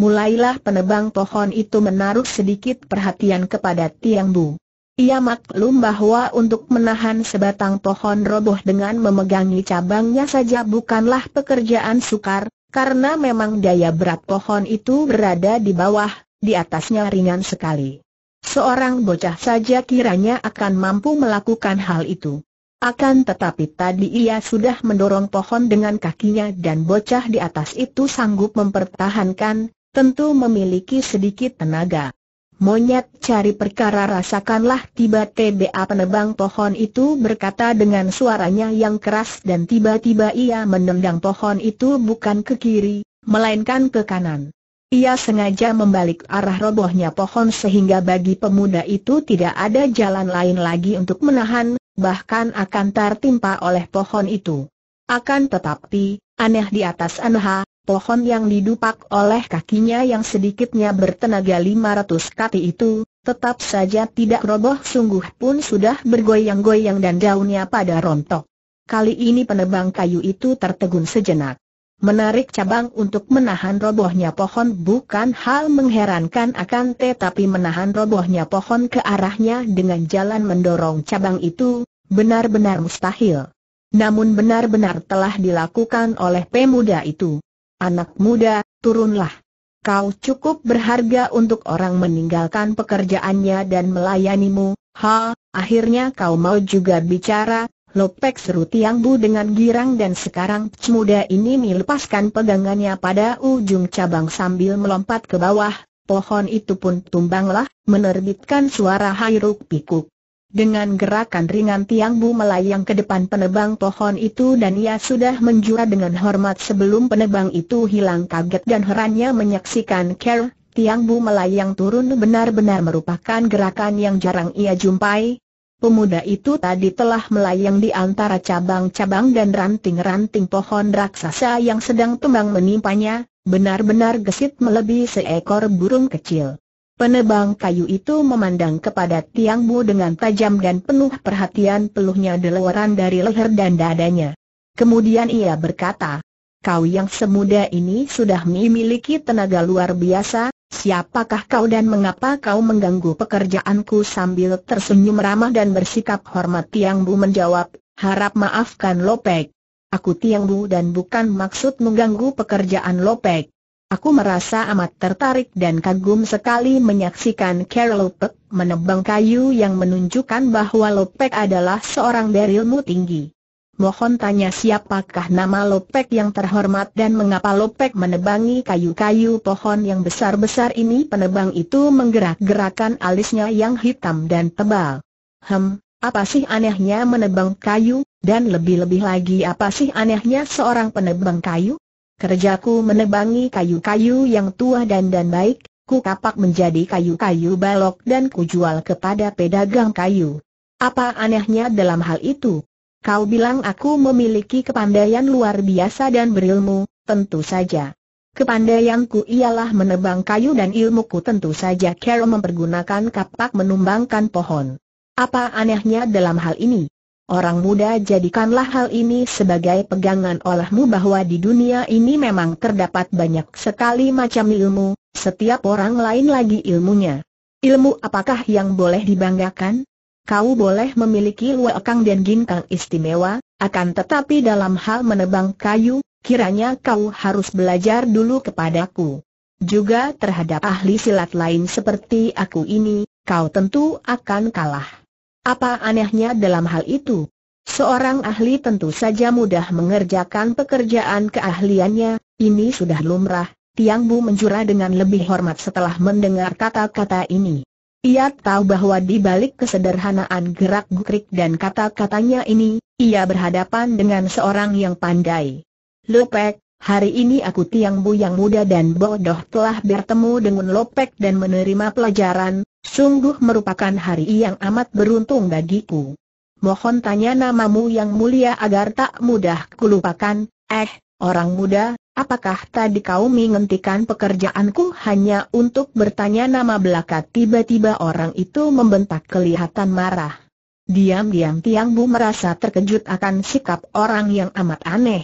mulailah penebang pohon itu menaruh sedikit perhatian kepada Tiang Bu. Ia maklum bahwa untuk menahan sebatang pohon roboh dengan memegangi cabangnya saja bukanlah pekerjaan sukar, karena memang daya berat pohon itu berada di bawah, di atasnya ringan sekali. Seorang bocah saja kiranya akan mampu melakukan hal itu. Akan tetapi tadi ia sudah mendorong pohon dengan kakinya dan bocah di atas itu sanggup mempertahankan, tentu memiliki sedikit tenaga. Monyet cari perkara rasakanlah tiba tiba penebang pohon itu berkata dengan suaranya yang keras dan tiba-tiba ia menendang pohon itu bukan ke kiri, melainkan ke kanan. Ia sengaja membalik arah robohnya pohon sehingga bagi pemuda itu tidak ada jalan lain lagi untuk menahan, bahkan akan tertimpa oleh pohon itu. Akan tetapi, aneh di atas anha, pohon yang didupak oleh kakinya yang sedikitnya bertenaga 500 kati itu, tetap saja tidak roboh sungguh pun sudah bergoyang-goyang dan daunnya pada rontok. Kali ini penebang kayu itu tertegun sejenak. Menarik cabang untuk menahan robohnya pohon bukan hal mengherankan akan tetapi menahan robohnya pohon ke arahnya dengan jalan mendorong cabang itu, benar-benar mustahil. Namun benar-benar telah dilakukan oleh pemuda itu. Anak muda, turunlah. Kau cukup berharga untuk orang meninggalkan pekerjaannya dan melayanimu. Ha, akhirnya kau mau juga bicara. Lopek seru Tiang Bu dengan girang dan sekarang pemuda ini melepaskan pegangannya pada ujung cabang sambil melompat ke bawah. Pohon itu pun tumbanglah, menerbitkan suara hairuk pikuk. Dengan gerakan ringan Tiang Bu melayang ke depan penebang pohon itu dan ia sudah menjura dengan hormat sebelum penebang itu hilang kaget dan herannya menyaksikan Kerr. Tiang Bu melayang turun benar-benar merupakan gerakan yang jarang ia jumpai. Pemuda itu tadi telah melayang di antara cabang-cabang dan ranting-ranting pohon raksasa yang sedang tumbang menimpanya, benar-benar gesit melebihi seekor burung kecil. Penebang kayu itu memandang kepada Tiang Bu dengan tajam dan penuh perhatian peluhnya delewaran dari leher dan dadanya. Kemudian ia berkata, Kau yang semuda ini sudah memiliki tenaga luar biasa, siapakah kau dan mengapa kau mengganggu pekerjaanku sambil tersenyum ramah dan bersikap hormat Tiang Bu menjawab, harap maafkan Lopek. Aku Tiang Bu dan bukan maksud mengganggu pekerjaan Lopek. Aku merasa amat tertarik dan kagum sekali menyaksikan Carol Lopek menebang kayu yang menunjukkan bahwa Lopek adalah seorang berilmu tinggi. Mohon tanya siapakah nama Lopek yang terhormat dan mengapa Lopek menebangi kayu-kayu pohon yang besar-besar ini penebang itu menggerak-gerakan alisnya yang hitam dan tebal. Hem, apa sih anehnya menebang kayu, dan lebih-lebih lagi apa sih anehnya seorang penebang kayu? Kerjaku menebangi kayu-kayu yang tua dan dan baik, ku kapak menjadi kayu-kayu balok dan ku jual kepada pedagang kayu. Apa anehnya dalam hal itu? Kau bilang aku memiliki kepandaian luar biasa dan berilmu, tentu saja. Kepandaianku ialah menebang kayu dan ilmuku tentu saja Carol mempergunakan kapak menumbangkan pohon. Apa anehnya dalam hal ini? Orang muda jadikanlah hal ini sebagai pegangan olehmu bahwa di dunia ini memang terdapat banyak sekali macam ilmu, setiap orang lain lagi ilmunya. Ilmu apakah yang boleh dibanggakan? Kau boleh memiliki luakang dan ginkang istimewa, akan tetapi dalam hal menebang kayu, kiranya kau harus belajar dulu kepadaku. Juga terhadap ahli silat lain seperti aku ini, kau tentu akan kalah. Apa anehnya dalam hal itu? Seorang ahli tentu saja mudah mengerjakan pekerjaan keahliannya, ini sudah lumrah, Tiang Bu menjura dengan lebih hormat setelah mendengar kata-kata ini. Ia tahu bahwa di balik kesederhanaan gerak gukrik dan kata-katanya ini, ia berhadapan dengan seorang yang pandai. Lopek, hari ini aku Tiang Bu yang muda dan bodoh telah bertemu dengan Lopek dan menerima pelajaran, Sungguh merupakan hari yang amat beruntung bagiku. Mohon tanya namamu yang mulia agar tak mudah kulupakan, eh, orang muda, apakah tadi kau menghentikan pekerjaanku hanya untuk bertanya nama belaka tiba-tiba orang itu membentak kelihatan marah. Diam-diam Tiang Bu merasa terkejut akan sikap orang yang amat aneh.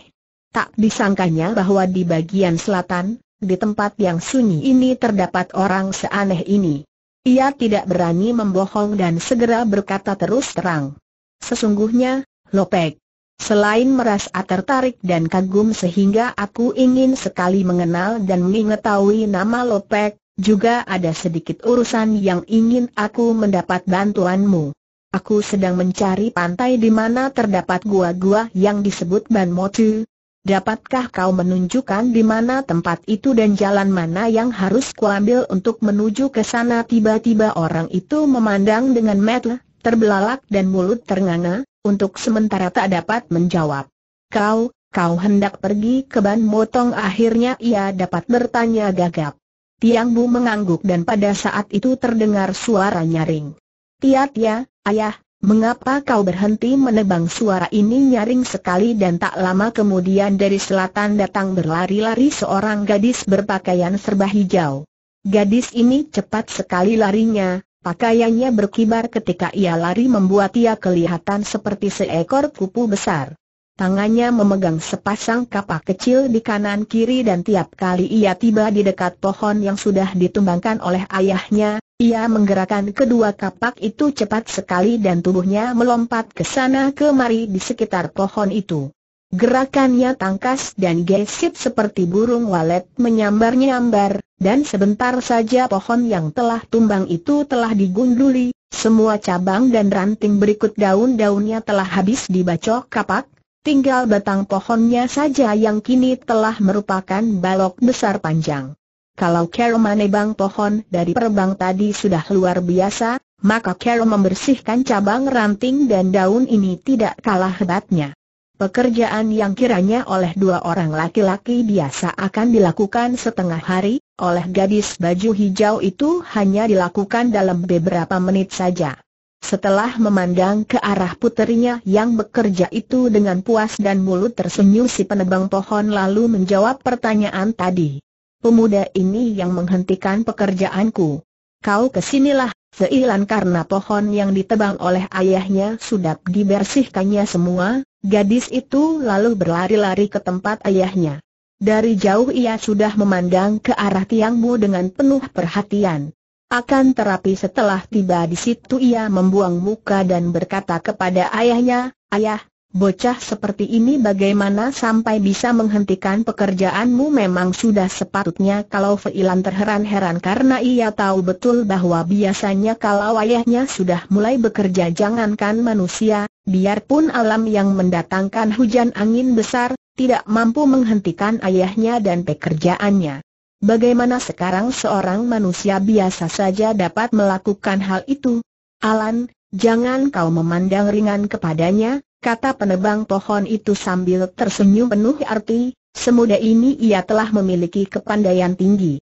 Tak disangkanya bahwa di bagian selatan, di tempat yang sunyi ini terdapat orang seaneh ini. Ia tidak berani membohong dan segera berkata terus terang. Sesungguhnya, Lopek. Selain merasa tertarik dan kagum sehingga aku ingin sekali mengenal dan mengetahui nama Lopek, juga ada sedikit urusan yang ingin aku mendapat bantuanmu. Aku sedang mencari pantai di mana terdapat gua-gua yang disebut Ban Motu, Dapatkah kau menunjukkan di mana tempat itu dan jalan mana yang harus kuambil untuk menuju ke sana? Tiba-tiba orang itu memandang dengan mata terbelalak dan mulut ternganga, untuk sementara tak dapat menjawab. Kau, kau hendak pergi ke ban motong akhirnya ia dapat bertanya gagap. Tiang Bu mengangguk dan pada saat itu terdengar suara nyaring. Tiat ya, ayah, Mengapa kau berhenti menebang suara ini nyaring sekali dan tak lama kemudian dari selatan datang berlari-lari seorang gadis berpakaian serba hijau. Gadis ini cepat sekali larinya, pakaiannya berkibar ketika ia lari membuat ia kelihatan seperti seekor kupu besar. Tangannya memegang sepasang kapak kecil di kanan kiri dan tiap kali ia tiba di dekat pohon yang sudah ditumbangkan oleh ayahnya, ia menggerakkan kedua kapak itu cepat sekali dan tubuhnya melompat ke sana kemari di sekitar pohon itu. Gerakannya tangkas dan gesit seperti burung walet menyambar-nyambar, dan sebentar saja pohon yang telah tumbang itu telah digunduli, semua cabang dan ranting berikut daun-daunnya telah habis dibacok kapak, tinggal batang pohonnya saja yang kini telah merupakan balok besar panjang. Kalau Carol menebang pohon dari perbang tadi sudah luar biasa, maka Carol membersihkan cabang ranting dan daun ini tidak kalah hebatnya. Pekerjaan yang kiranya oleh dua orang laki-laki biasa akan dilakukan setengah hari, oleh gadis baju hijau itu hanya dilakukan dalam beberapa menit saja. Setelah memandang ke arah puterinya yang bekerja itu dengan puas dan mulut tersenyum si penebang pohon lalu menjawab pertanyaan tadi. Pemuda ini yang menghentikan pekerjaanku. Kau kesinilah, seilan karena pohon yang ditebang oleh ayahnya sudah dibersihkannya semua, gadis itu lalu berlari-lari ke tempat ayahnya. Dari jauh ia sudah memandang ke arah Tiangmu dengan penuh perhatian. Akan terapi setelah tiba di situ ia membuang muka dan berkata kepada ayahnya, Ayah, bocah seperti ini bagaimana sampai bisa menghentikan pekerjaanmu memang sudah sepatutnya kalau Feilan terheran-heran karena ia tahu betul bahwa biasanya kalau ayahnya sudah mulai bekerja jangankan manusia, biarpun alam yang mendatangkan hujan angin besar, tidak mampu menghentikan ayahnya dan pekerjaannya. Bagaimana sekarang seorang manusia biasa saja dapat melakukan hal itu? Alan, jangan kau memandang ringan kepadanya, kata penebang pohon itu sambil tersenyum penuh arti, semudah ini ia telah memiliki kepandaian tinggi.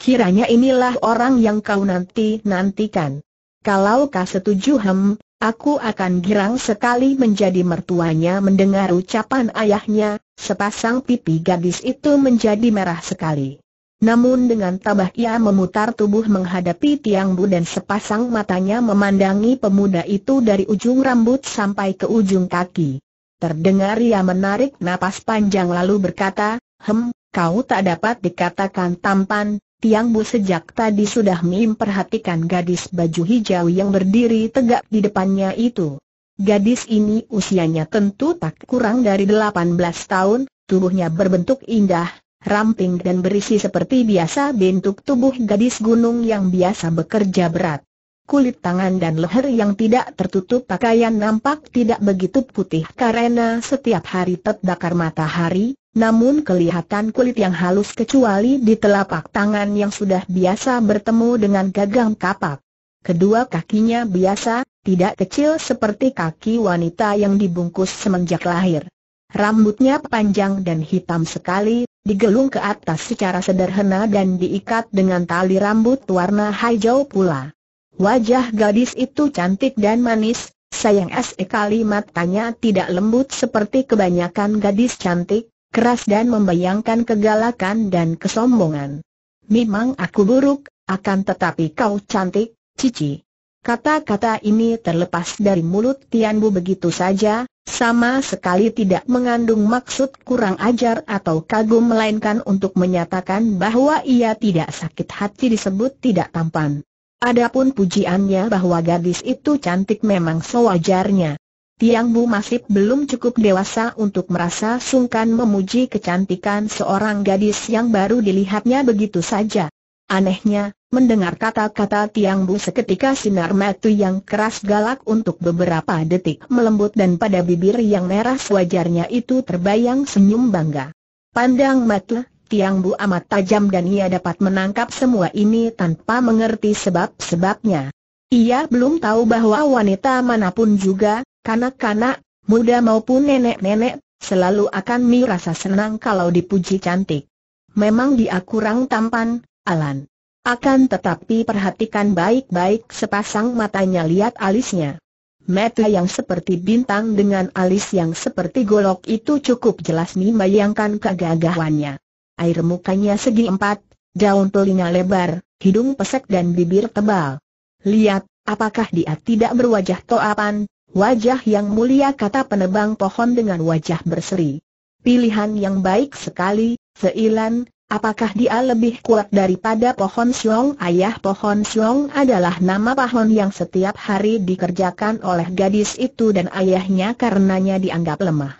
Kiranya inilah orang yang kau nanti-nantikan. Kalau kau setuju hem, aku akan girang sekali menjadi mertuanya mendengar ucapan ayahnya, sepasang pipi gadis itu menjadi merah sekali. Namun dengan tabah ia memutar tubuh menghadapi Tiang Bu dan sepasang matanya memandangi pemuda itu dari ujung rambut sampai ke ujung kaki. Terdengar ia menarik napas panjang lalu berkata, Hem, kau tak dapat dikatakan tampan, Tiang Bu sejak tadi sudah memperhatikan gadis baju hijau yang berdiri tegak di depannya itu. Gadis ini usianya tentu tak kurang dari 18 tahun, tubuhnya berbentuk indah, ramping dan berisi seperti biasa bentuk tubuh gadis gunung yang biasa bekerja berat. Kulit tangan dan leher yang tidak tertutup pakaian nampak tidak begitu putih karena setiap hari terbakar matahari, namun kelihatan kulit yang halus kecuali di telapak tangan yang sudah biasa bertemu dengan gagang kapak. Kedua kakinya biasa, tidak kecil seperti kaki wanita yang dibungkus semenjak lahir. Rambutnya panjang dan hitam sekali, digelung ke atas secara sederhana dan diikat dengan tali rambut warna hijau pula. Wajah gadis itu cantik dan manis, sayang sekali matanya tidak lembut seperti kebanyakan gadis cantik, keras dan membayangkan kegalakan dan kesombongan. Memang aku buruk, akan tetapi kau cantik, Cici. Kata-kata ini terlepas dari mulut Tianbu begitu saja, sama sekali tidak mengandung maksud kurang ajar atau kagum melainkan untuk menyatakan bahwa ia tidak sakit hati disebut tidak tampan. Adapun pujiannya bahwa gadis itu cantik memang sewajarnya. Tiang Bu masih belum cukup dewasa untuk merasa sungkan memuji kecantikan seorang gadis yang baru dilihatnya begitu saja. Anehnya, Mendengar kata-kata Tiang Bu seketika sinar matu yang keras galak untuk beberapa detik melembut dan pada bibir yang merah wajarnya itu terbayang senyum bangga. Pandang mata, Tiang Bu amat tajam dan ia dapat menangkap semua ini tanpa mengerti sebab-sebabnya. Ia belum tahu bahwa wanita manapun juga, kanak-kanak, muda maupun nenek-nenek, selalu akan merasa senang kalau dipuji cantik. Memang dia kurang tampan, Alan akan tetapi perhatikan baik-baik sepasang matanya lihat alisnya. Mata yang seperti bintang dengan alis yang seperti golok itu cukup jelas membayangkan kegagahannya. Air mukanya segi empat, daun telinga lebar, hidung pesek dan bibir tebal. Lihat, apakah dia tidak berwajah toapan, wajah yang mulia kata penebang pohon dengan wajah berseri. Pilihan yang baik sekali, Seilan, Apakah dia lebih kuat daripada pohon siong ayah pohon siong adalah nama pohon yang setiap hari dikerjakan oleh gadis itu dan ayahnya karenanya dianggap lemah.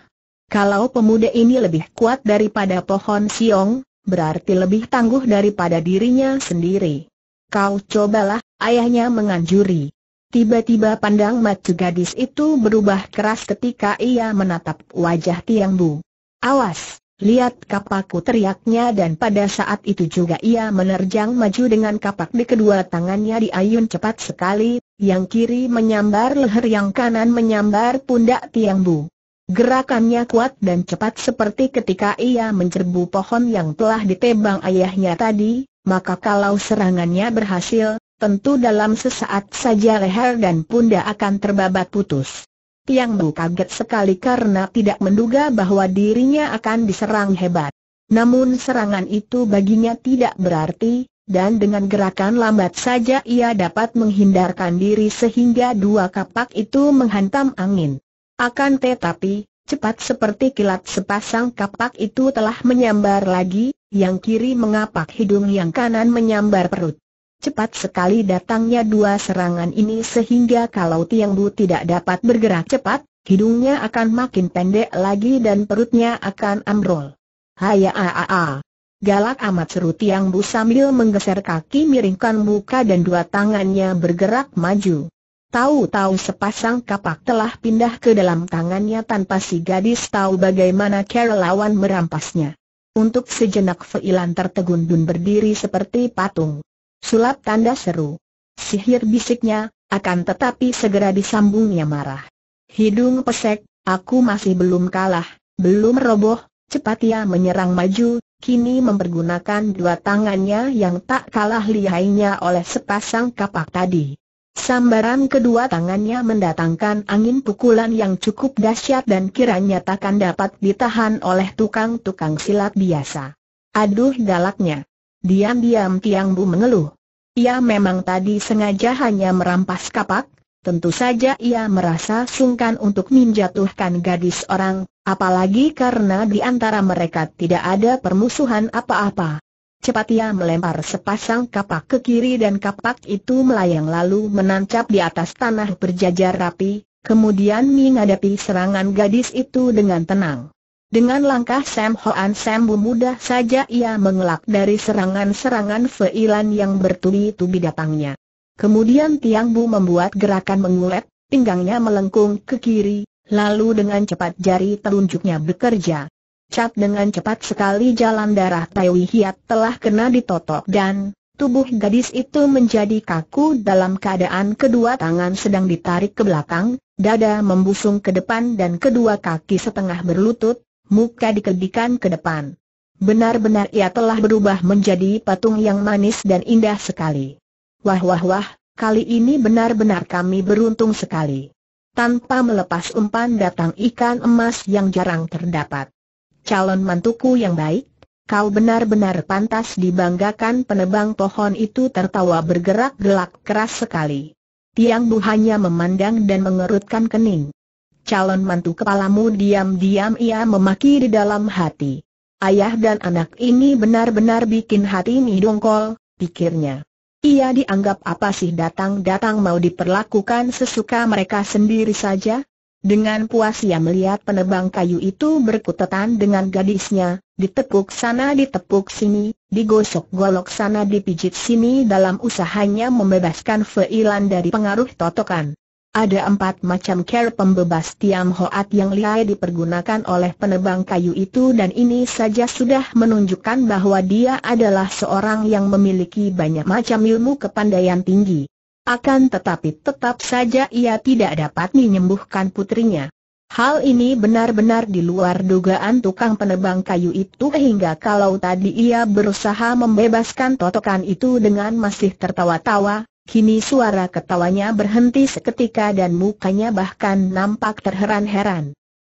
Kalau pemuda ini lebih kuat daripada pohon siong, berarti lebih tangguh daripada dirinya sendiri. Kau cobalah, ayahnya menganjuri. Tiba-tiba pandang mata gadis itu berubah keras ketika ia menatap wajah Tiang Bu. Awas! Lihat kapakku teriaknya dan pada saat itu juga ia menerjang maju dengan kapak di kedua tangannya diayun cepat sekali, yang kiri menyambar leher yang kanan menyambar pundak Tiang Bu. Gerakannya kuat dan cepat seperti ketika ia mencerbu pohon yang telah ditebang ayahnya tadi, maka kalau serangannya berhasil, tentu dalam sesaat saja leher dan pundak akan terbabat putus. Tiang Bu kaget sekali karena tidak menduga bahwa dirinya akan diserang hebat. Namun serangan itu baginya tidak berarti, dan dengan gerakan lambat saja ia dapat menghindarkan diri sehingga dua kapak itu menghantam angin. Akan tetapi, cepat seperti kilat sepasang kapak itu telah menyambar lagi, yang kiri mengapak hidung yang kanan menyambar perut. Cepat sekali datangnya dua serangan ini sehingga kalau Tiang Bu tidak dapat bergerak cepat, hidungnya akan makin pendek lagi dan perutnya akan ambrol. Haya a a a. Galak amat seru Tiang Bu sambil menggeser kaki miringkan muka dan dua tangannya bergerak maju. Tahu-tahu sepasang kapak telah pindah ke dalam tangannya tanpa si gadis tahu bagaimana cara lawan merampasnya. Untuk sejenak Feilan tertegun-dun berdiri seperti patung. Sulap tanda seru. Sihir bisiknya, akan tetapi segera disambungnya marah. Hidung pesek, aku masih belum kalah, belum roboh, cepat ia menyerang maju, kini mempergunakan dua tangannya yang tak kalah lihainya oleh sepasang kapak tadi. Sambaran kedua tangannya mendatangkan angin pukulan yang cukup dahsyat dan kiranya takkan dapat ditahan oleh tukang-tukang silat biasa. Aduh galaknya! Diam-diam Tiang Bu mengeluh. Ia memang tadi sengaja hanya merampas kapak, tentu saja ia merasa sungkan untuk menjatuhkan gadis orang, apalagi karena di antara mereka tidak ada permusuhan apa-apa. Cepat ia melempar sepasang kapak ke kiri dan kapak itu melayang lalu menancap di atas tanah berjajar rapi, kemudian menghadapi serangan gadis itu dengan tenang. Dengan langkah Sam Hoan Sam Bu mudah saja ia mengelak dari serangan-serangan Feilan yang bertubi-tubi datangnya. Kemudian Tiang Bu membuat gerakan mengulet, pinggangnya melengkung ke kiri, lalu dengan cepat jari telunjuknya bekerja. Cat dengan cepat sekali jalan darah Taiwi Hiat telah kena ditotok dan tubuh gadis itu menjadi kaku dalam keadaan kedua tangan sedang ditarik ke belakang, dada membusung ke depan dan kedua kaki setengah berlutut, muka dikedikan ke depan. Benar-benar ia telah berubah menjadi patung yang manis dan indah sekali. Wah wah wah, kali ini benar-benar kami beruntung sekali. Tanpa melepas umpan datang ikan emas yang jarang terdapat. Calon mantuku yang baik, kau benar-benar pantas dibanggakan penebang pohon itu tertawa bergerak gelak keras sekali. Tiang Bu hanya memandang dan mengerutkan kening calon mantu kepalamu diam-diam ia memaki di dalam hati. Ayah dan anak ini benar-benar bikin hati ini dongkol, pikirnya. Ia dianggap apa sih datang-datang mau diperlakukan sesuka mereka sendiri saja? Dengan puas ia melihat penebang kayu itu berkutetan dengan gadisnya, ditepuk sana ditepuk sini, digosok golok sana dipijit sini dalam usahanya membebaskan Feilan dari pengaruh totokan. Ada empat macam care pembebas Tiam Hoat yang lihai dipergunakan oleh penebang kayu itu dan ini saja sudah menunjukkan bahwa dia adalah seorang yang memiliki banyak macam ilmu kepandaian tinggi. Akan tetapi tetap saja ia tidak dapat menyembuhkan putrinya. Hal ini benar-benar di luar dugaan tukang penebang kayu itu hingga kalau tadi ia berusaha membebaskan totokan itu dengan masih tertawa-tawa, Kini suara ketawanya berhenti seketika dan mukanya bahkan nampak terheran-heran.